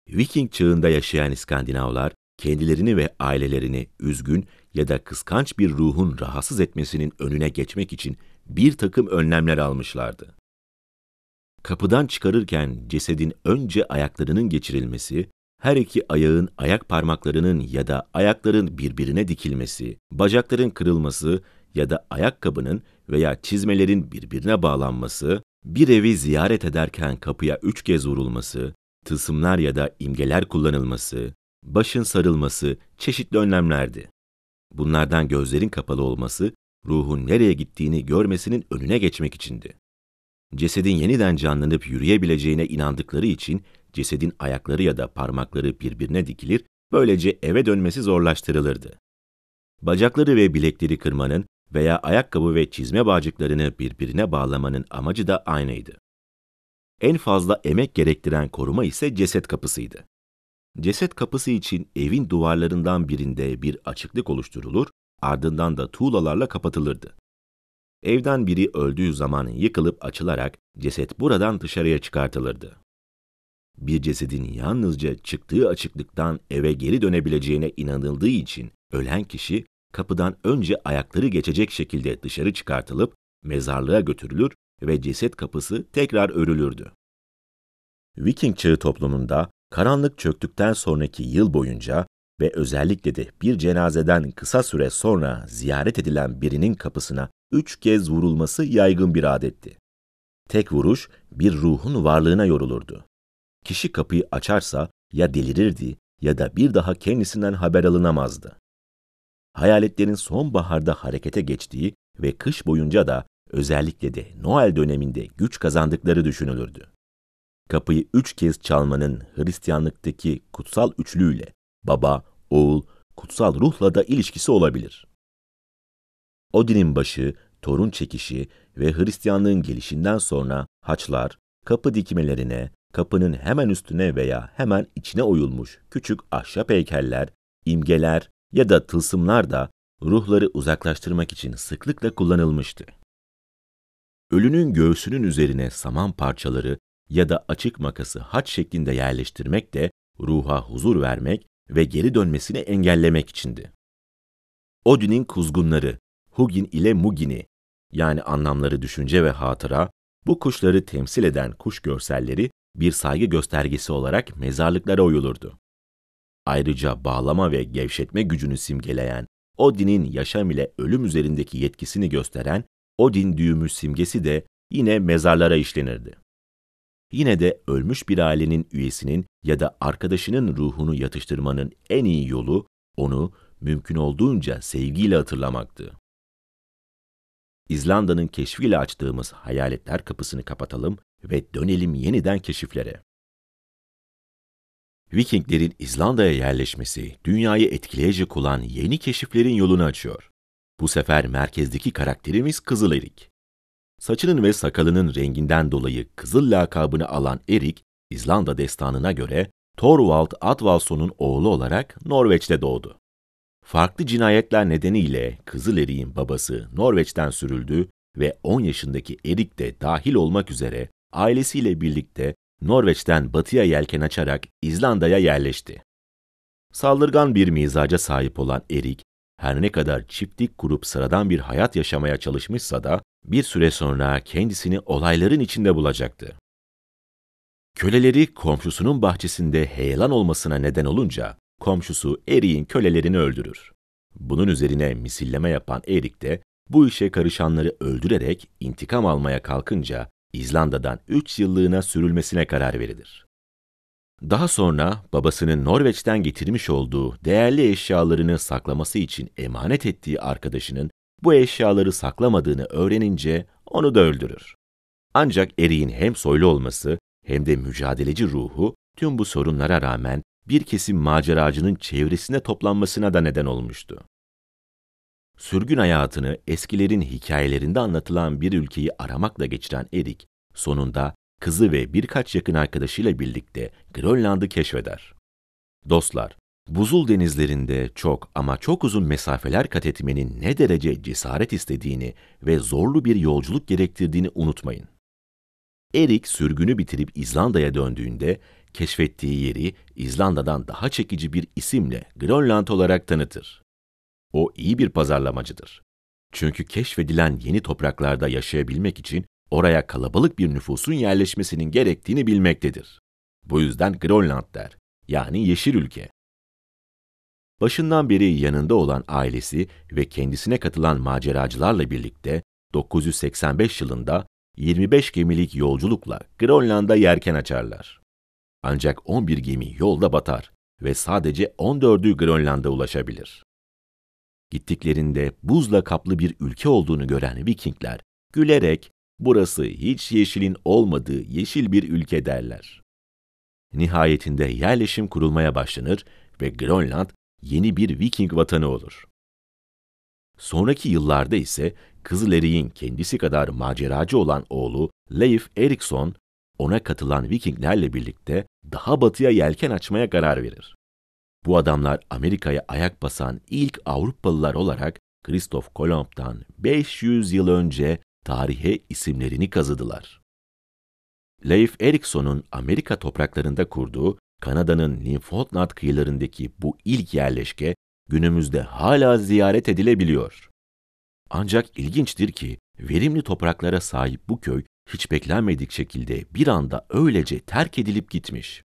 Viking çağında yaşayan İskandinavlar, kendilerini ve ailelerini üzgün ya da kıskanç bir ruhun rahatsız etmesinin önüne geçmek için bir takım önlemler almışlardı kapıdan çıkarırken cesedin önce ayaklarının geçirilmesi, her iki ayağın ayak parmaklarının ya da ayakların birbirine dikilmesi, bacakların kırılması ya da ayakkabının veya çizmelerin birbirine bağlanması, bir evi ziyaret ederken kapıya üç kez vurulması, tılsımlar ya da imgeler kullanılması, başın sarılması çeşitli önlemlerdi. Bunlardan gözlerin kapalı olması, ruhun nereye gittiğini görmesinin önüne geçmek içindi cesedin yeniden canlanıp yürüyebileceğine inandıkları için cesedin ayakları ya da parmakları birbirine dikilir, böylece eve dönmesi zorlaştırılırdı. Bacakları ve bilekleri kırmanın veya ayakkabı ve çizme bağcıklarını birbirine bağlamanın amacı da aynıydı. En fazla emek gerektiren koruma ise ceset kapısıydı. Ceset kapısı için evin duvarlarından birinde bir açıklık oluşturulur, ardından da tuğlalarla kapatılırdı. Evden biri öldüğü zaman yıkılıp açılarak ceset buradan dışarıya çıkartılırdı. Bir cesedin yalnızca çıktığı açıklıktan eve geri dönebileceğine inanıldığı için ölen kişi kapıdan önce ayakları geçecek şekilde dışarı çıkartılıp mezarlığa götürülür ve ceset kapısı tekrar örülürdü. Viking çağı toplumunda karanlık çöktükten sonraki yıl boyunca ve özellikle de bir cenazeden kısa süre sonra ziyaret edilen birinin kapısına üç kez vurulması yaygın bir adetti. Tek vuruş bir ruhun varlığına yorulurdu. Kişi kapıyı açarsa ya delirirdi ya da bir daha kendisinden haber alınamazdı. Hayaletlerin sonbaharda harekete geçtiği ve kış boyunca da özellikle de Noel döneminde güç kazandıkları düşünülürdü. Kapıyı üç kez çalmanın Hristiyanlıktaki kutsal üçlüyle baba, oğul, kutsal ruhla da ilişkisi olabilir. Odin'in başı torun çekişi ve Hristiyanlığın gelişinden sonra haçlar, kapı dikmelerine, kapının hemen üstüne veya hemen içine oyulmuş küçük ahşap heykeller, imgeler ya da tılsımlar da ruhları uzaklaştırmak için sıklıkla kullanılmıştı. Ölünün göğsünün üzerine saman parçaları ya da açık makası haç şeklinde yerleştirmek de ruha huzur vermek ve geri dönmesini engellemek içindi. Odin'in kuzgunları, Hugin ile Mugin'i yani anlamları düşünce ve hatıra, bu kuşları temsil eden kuş görselleri bir saygı göstergesi olarak mezarlıklara oyulurdu. Ayrıca bağlama ve gevşetme gücünü simgeleyen Odin'in yaşam ile ölüm üzerindeki yetkisini gösteren Odin düğümü simgesi de yine mezarlara işlenirdi. Yine de ölmüş bir ailenin üyesinin ya da arkadaşının ruhunu yatıştırmanın en iyi yolu onu mümkün olduğunca sevgiyle hatırlamaktı. İzlanda'nın keşfiyle açtığımız hayaletler kapısını kapatalım ve dönelim yeniden keşiflere. Vikinglerin İzlanda'ya yerleşmesi dünyayı etkileyecek olan yeni keşiflerin yolunu açıyor. Bu sefer merkezdeki karakterimiz Kızıl Erik. Saçının ve sakalının renginden dolayı Kızıl lakabını alan Erik, İzlanda destanına göre Thorvald Atvalson'un oğlu olarak Norveç'te doğdu. Farklı cinayetler nedeniyle Kızılerik'in babası Norveç'ten sürüldü ve 10 yaşındaki Erik de dahil olmak üzere ailesiyle birlikte Norveç'ten batıya yelken açarak İzlanda'ya yerleşti. Saldırgan bir mizaca sahip olan Erik, her ne kadar çiftlik kurup sıradan bir hayat yaşamaya çalışmışsa da bir süre sonra kendisini olayların içinde bulacaktı. Köleleri komşusunun bahçesinde heyelan olmasına neden olunca komşusu Erik'in kölelerini öldürür. Bunun üzerine misilleme yapan Erik de bu işe karışanları öldürerek intikam almaya kalkınca İzlanda'dan 3 yıllığına sürülmesine karar verilir. Daha sonra babasının Norveç'ten getirmiş olduğu değerli eşyalarını saklaması için emanet ettiği arkadaşının bu eşyaları saklamadığını öğrenince onu da öldürür. Ancak Erik'in hem soylu olması hem de mücadeleci ruhu tüm bu sorunlara rağmen bir kesim maceracının çevresine toplanmasına da neden olmuştu. Sürgün hayatını eskilerin hikayelerinde anlatılan bir ülkeyi aramakla geçiren Erik, sonunda kızı ve birkaç yakın arkadaşıyla birlikte Grönland'ı keşfeder. Dostlar, buzul denizlerinde çok ama çok uzun mesafeler kat etmenin ne derece cesaret istediğini ve zorlu bir yolculuk gerektirdiğini unutmayın. Erik sürgünü bitirip İzlanda'ya döndüğünde keşfettiği yeri İzlanda'dan daha çekici bir isimle Grönland olarak tanıtır. O iyi bir pazarlamacıdır. Çünkü keşfedilen yeni topraklarda yaşayabilmek için oraya kalabalık bir nüfusun yerleşmesinin gerektiğini bilmektedir. Bu yüzden Grönland der, yani yeşil ülke. Başından beri yanında olan ailesi ve kendisine katılan maceracılarla birlikte 985 yılında 25 gemilik yolculukla Grönland'a yerken açarlar. Ancak 11 gemi yolda batar ve sadece 14'ü Grönland'a ulaşabilir. Gittiklerinde buzla kaplı bir ülke olduğunu gören Vikingler gülerek burası hiç yeşilin olmadığı yeşil bir ülke derler. Nihayetinde yerleşim kurulmaya başlanır ve Grönland yeni bir Viking vatanı olur. Sonraki yıllarda ise Kızıleri'nin kendisi kadar maceracı olan oğlu Leif Erikson ona katılan Vikinglerle birlikte daha batıya yelken açmaya karar verir. Bu adamlar Amerika'ya ayak basan ilk Avrupalılar olarak Kristof Kolomb'dan 500 yıl önce tarihe isimlerini kazıdılar. Leif Erikson'un Amerika topraklarında kurduğu Kanada'nın Newfoundland kıyılarındaki bu ilk yerleşke günümüzde hala ziyaret edilebiliyor. Ancak ilginçtir ki verimli topraklara sahip bu köy hiç beklenmedik şekilde bir anda öylece terk edilip gitmiş.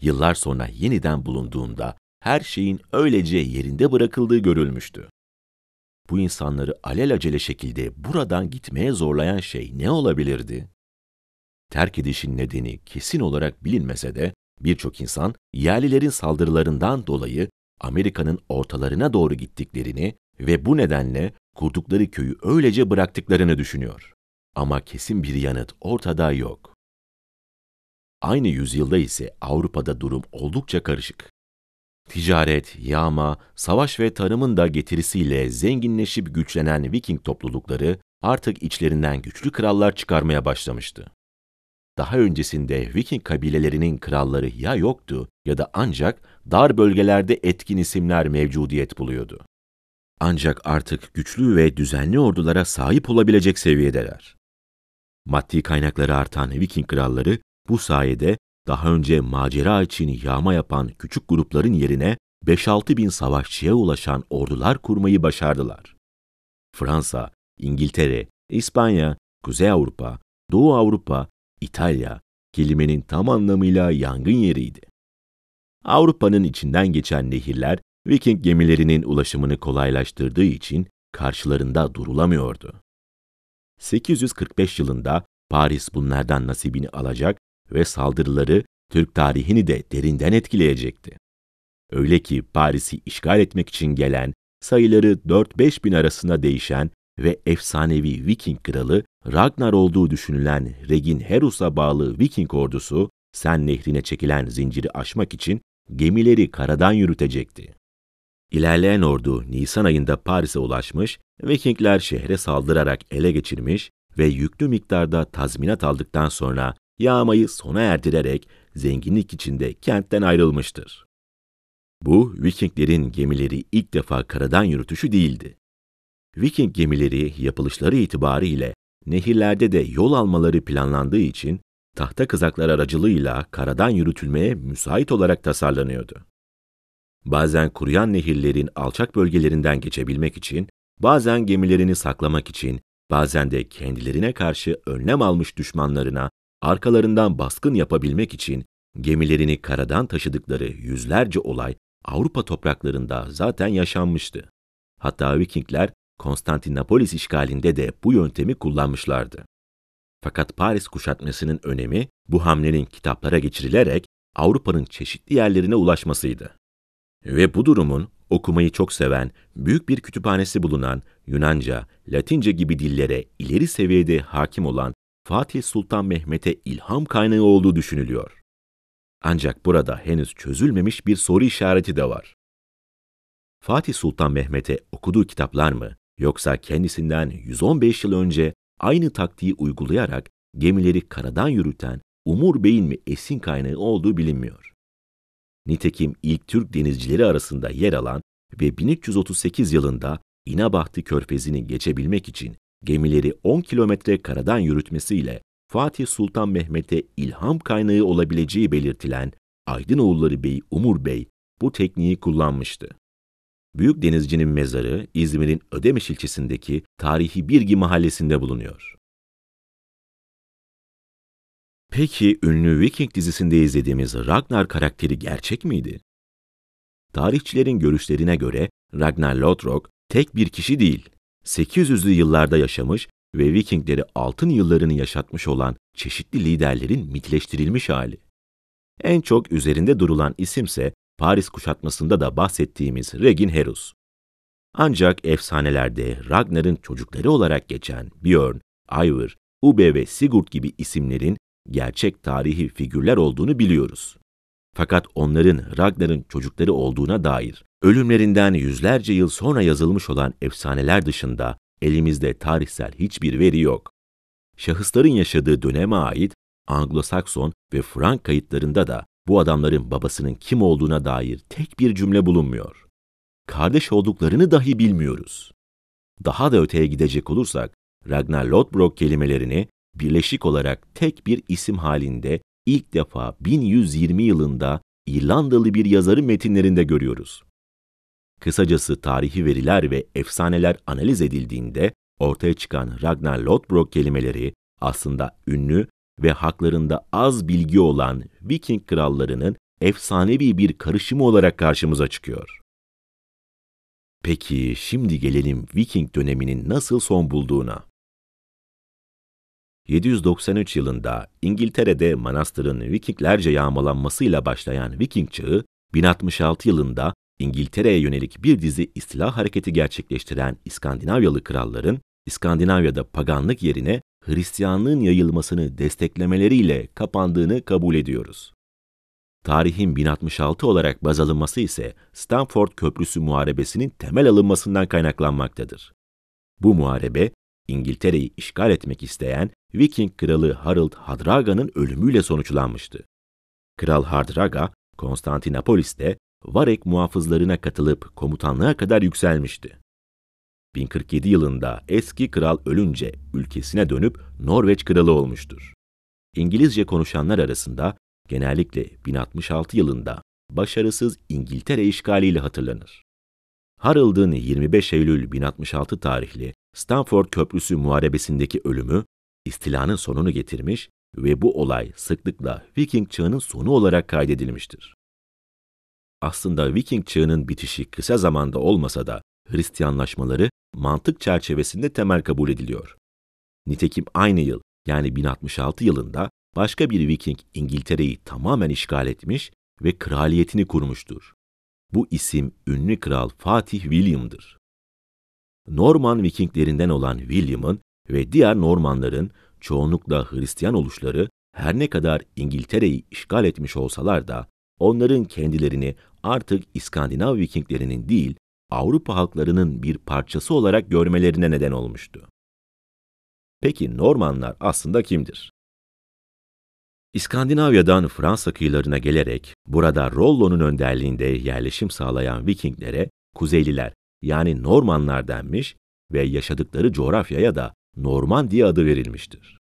Yıllar sonra yeniden bulunduğunda her şeyin öylece yerinde bırakıldığı görülmüştü. Bu insanları alelacele şekilde buradan gitmeye zorlayan şey ne olabilirdi? Terk edişin nedeni kesin olarak bilinmese de birçok insan yerlilerin saldırılarından dolayı Amerika'nın ortalarına doğru gittiklerini ve bu nedenle kurdukları köyü öylece bıraktıklarını düşünüyor ama kesin bir yanıt ortada yok. Aynı yüzyılda ise Avrupa'da durum oldukça karışık. Ticaret, yağma, savaş ve tarımın da getirisiyle zenginleşip güçlenen Viking toplulukları artık içlerinden güçlü krallar çıkarmaya başlamıştı. Daha öncesinde Viking kabilelerinin kralları ya yoktu ya da ancak dar bölgelerde etkin isimler mevcudiyet buluyordu. Ancak artık güçlü ve düzenli ordulara sahip olabilecek seviyedeler. Maddi kaynakları artan Viking kralları bu sayede daha önce macera için yağma yapan küçük grupların yerine 5-6 bin savaşçıya ulaşan ordular kurmayı başardılar. Fransa, İngiltere, İspanya, Kuzey Avrupa, Doğu Avrupa, İtalya kelimenin tam anlamıyla yangın yeriydi. Avrupa'nın içinden geçen nehirler Viking gemilerinin ulaşımını kolaylaştırdığı için karşılarında durulamıyordu. 845 yılında Paris bunlardan nasibini alacak ve saldırıları Türk tarihini de derinden etkileyecekti. Öyle ki Paris'i işgal etmek için gelen, sayıları 4-5 bin arasında değişen ve efsanevi Viking kralı Ragnar olduğu düşünülen Regin Herus'a bağlı Viking ordusu, Sen nehrine çekilen zinciri aşmak için gemileri karadan yürütecekti. İlerleyen ordu Nisan ayında Paris'e ulaşmış Vikingler şehre saldırarak ele geçirmiş ve yüklü miktarda tazminat aldıktan sonra yağmayı sona erdirerek zenginlik içinde kentten ayrılmıştır. Bu Vikinglerin gemileri ilk defa karadan yürütüşü değildi. Viking gemileri yapılışları itibariyle nehirlerde de yol almaları planlandığı için tahta kızaklar aracılığıyla karadan yürütülmeye müsait olarak tasarlanıyordu. Bazen kuruyan nehirlerin alçak bölgelerinden geçebilmek için Bazen gemilerini saklamak için, bazen de kendilerine karşı önlem almış düşmanlarına arkalarından baskın yapabilmek için gemilerini karadan taşıdıkları yüzlerce olay Avrupa topraklarında zaten yaşanmıştı. Hatta Vikingler Konstantinopolis işgalinde de bu yöntemi kullanmışlardı. Fakat Paris kuşatmasının önemi bu hamlenin kitaplara geçirilerek Avrupa'nın çeşitli yerlerine ulaşmasıydı. Ve bu durumun okumayı çok seven, büyük bir kütüphanesi bulunan, Yunanca, Latince gibi dillere ileri seviyede hakim olan Fatih Sultan Mehmet'e ilham kaynağı olduğu düşünülüyor. Ancak burada henüz çözülmemiş bir soru işareti de var. Fatih Sultan Mehmet'e okuduğu kitaplar mı yoksa kendisinden 115 yıl önce aynı taktiği uygulayarak gemileri karadan yürüten Umur Bey'in mi esin kaynağı olduğu bilinmiyor. Nitekim ilk Türk denizcileri arasında yer alan ve 1338 yılında İnebahtı Körfezi'ni geçebilmek için gemileri 10 kilometre karadan yürütmesiyle Fatih Sultan Mehmet'e ilham kaynağı olabileceği belirtilen Aydınoğulları Bey Umur Bey bu tekniği kullanmıştı. Büyük denizcinin mezarı İzmir'in Ödemiş ilçesindeki tarihi Birgi mahallesinde bulunuyor. Peki ünlü Viking dizisinde izlediğimiz Ragnar karakteri gerçek miydi? Tarihçilerin görüşlerine göre Ragnar Lodbrok tek bir kişi değil, 800'lü yıllarda yaşamış ve Vikingleri altın yıllarını yaşatmış olan çeşitli liderlerin mitleştirilmiş hali. En çok üzerinde durulan isimse Paris kuşatmasında da bahsettiğimiz Regin Herus. Ancak efsanelerde Ragnar'ın çocukları olarak geçen Björn, Ivar, Ube ve Sigurd gibi isimlerin gerçek tarihi figürler olduğunu biliyoruz. Fakat onların Ragnar'ın çocukları olduğuna dair ölümlerinden yüzlerce yıl sonra yazılmış olan efsaneler dışında elimizde tarihsel hiçbir veri yok. Şahısların yaşadığı döneme ait Anglo-Sakson ve Frank kayıtlarında da bu adamların babasının kim olduğuna dair tek bir cümle bulunmuyor. Kardeş olduklarını dahi bilmiyoruz. Daha da öteye gidecek olursak, Ragnar Lodbrok kelimelerini birleşik olarak tek bir isim halinde ilk defa 1120 yılında İrlandalı bir yazarın metinlerinde görüyoruz. Kısacası tarihi veriler ve efsaneler analiz edildiğinde ortaya çıkan Ragnar Lodbrok kelimeleri aslında ünlü ve haklarında az bilgi olan Viking krallarının efsanevi bir karışımı olarak karşımıza çıkıyor. Peki şimdi gelelim Viking döneminin nasıl son bulduğuna. 793 yılında İngiltere'de manastırın Vikinglerce yağmalanmasıyla başlayan Viking çağı, 1066 yılında İngiltere'ye yönelik bir dizi istila hareketi gerçekleştiren İskandinavyalı kralların İskandinavya'da paganlık yerine Hristiyanlığın yayılmasını desteklemeleriyle kapandığını kabul ediyoruz. Tarihin 1066 olarak baz alınması ise Stanford Köprüsü Muharebesi'nin temel alınmasından kaynaklanmaktadır. Bu muharebe İngiltere'yi işgal etmek isteyen Viking kralı Harald Hardraga'nın ölümüyle sonuçlanmıştı. Kral Hardraga, Konstantinopolis'te Varek muhafızlarına katılıp komutanlığa kadar yükselmişti. 1047 yılında eski kral ölünce ülkesine dönüp Norveç kralı olmuştur. İngilizce konuşanlar arasında genellikle 1066 yılında başarısız İngiltere işgaliyle hatırlanır. Harold'ın 25 Eylül 1066 tarihli Stanford Köprüsü muharebesindeki ölümü istilanın sonunu getirmiş ve bu olay sıklıkla Viking çağının sonu olarak kaydedilmiştir. Aslında Viking çağının bitişi kısa zamanda olmasa da Hristiyanlaşmaları mantık çerçevesinde temel kabul ediliyor. Nitekim aynı yıl yani 1066 yılında başka bir Viking İngiltere'yi tamamen işgal etmiş ve kraliyetini kurmuştur. Bu isim ünlü kral Fatih William'dır. Norman Vikinglerinden olan William'ın ve diğer Normanların çoğunlukla Hristiyan oluşları her ne kadar İngiltere'yi işgal etmiş olsalar da onların kendilerini artık İskandinav Vikinglerinin değil Avrupa halklarının bir parçası olarak görmelerine neden olmuştu. Peki Normanlar aslında kimdir? İskandinavya'dan Fransa kıyılarına gelerek burada Rollo'nun önderliğinde yerleşim sağlayan Vikinglere Kuzeyliler yani Normanlar denmiş ve yaşadıkları coğrafyaya da Norman diye adı verilmiştir.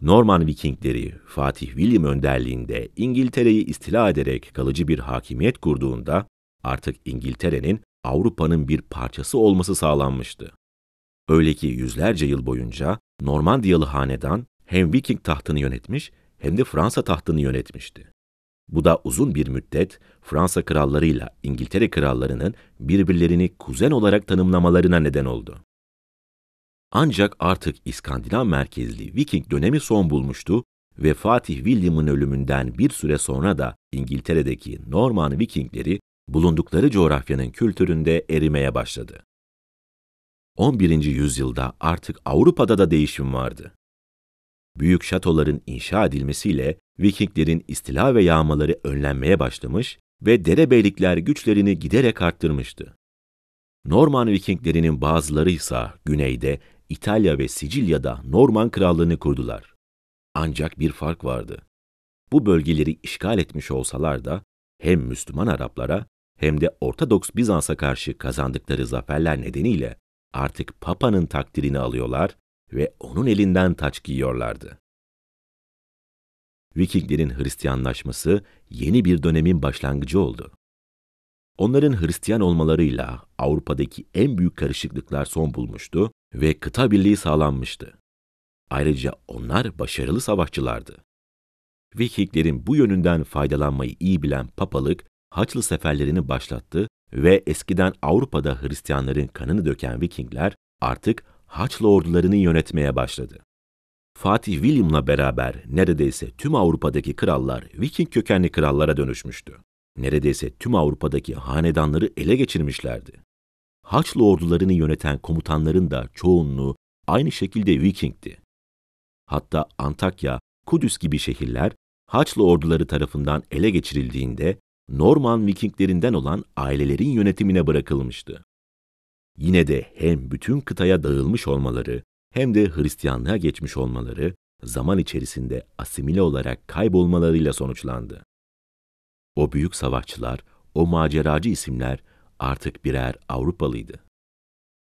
Norman Vikingleri Fatih William önderliğinde İngiltere'yi istila ederek kalıcı bir hakimiyet kurduğunda artık İngiltere'nin Avrupa'nın bir parçası olması sağlanmıştı. Öyle ki yüzlerce yıl boyunca Normandiyalı hanedan hem Viking tahtını yönetmiş hem de Fransa tahtını yönetmişti. Bu da uzun bir müddet Fransa krallarıyla İngiltere krallarının birbirlerini kuzen olarak tanımlamalarına neden oldu. Ancak artık İskandinav merkezli Viking dönemi son bulmuştu ve Fatih William'ın ölümünden bir süre sonra da İngiltere'deki Norman Vikingleri bulundukları coğrafyanın kültüründe erimeye başladı. 11. yüzyılda artık Avrupa'da da değişim vardı büyük şatoların inşa edilmesiyle Vikinglerin istila ve yağmaları önlenmeye başlamış ve derebeylikler güçlerini giderek arttırmıştı. Norman Vikinglerinin bazıları ise güneyde İtalya ve Sicilya'da Norman krallığını kurdular. Ancak bir fark vardı. Bu bölgeleri işgal etmiş olsalar da hem Müslüman Araplara hem de Ortodoks Bizans'a karşı kazandıkları zaferler nedeniyle artık Papa'nın takdirini alıyorlar ve onun elinden taç giyiyorlardı. Vikinglerin Hristiyanlaşması yeni bir dönemin başlangıcı oldu. Onların Hristiyan olmalarıyla Avrupa'daki en büyük karışıklıklar son bulmuştu ve kıta birliği sağlanmıştı. Ayrıca onlar başarılı savaşçılardı. Vikinglerin bu yönünden faydalanmayı iyi bilen papalık Haçlı seferlerini başlattı ve eskiden Avrupa'da Hristiyanların kanını döken Vikingler artık Haçlı ordularını yönetmeye başladı. Fatih William'la beraber neredeyse tüm Avrupa'daki krallar Viking kökenli krallara dönüşmüştü. Neredeyse tüm Avrupa'daki hanedanları ele geçirmişlerdi. Haçlı ordularını yöneten komutanların da çoğunluğu aynı şekilde Viking'ti. Hatta Antakya, Kudüs gibi şehirler Haçlı orduları tarafından ele geçirildiğinde Norman Vikinglerinden olan ailelerin yönetimine bırakılmıştı. Yine de hem bütün kıtaya dağılmış olmaları hem de Hristiyanlığa geçmiş olmaları zaman içerisinde asimile olarak kaybolmalarıyla sonuçlandı. O büyük savaşçılar, o maceracı isimler artık birer Avrupalıydı.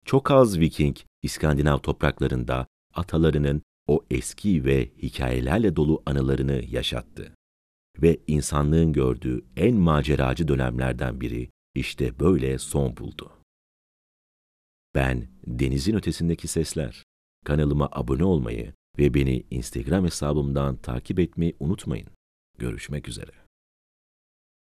Çok az Viking İskandinav topraklarında atalarının o eski ve hikayelerle dolu anılarını yaşattı. Ve insanlığın gördüğü en maceracı dönemlerden biri işte böyle son buldu. Ben Denizin Ötesindeki Sesler. Kanalıma abone olmayı ve beni Instagram hesabımdan takip etmeyi unutmayın. Görüşmek üzere.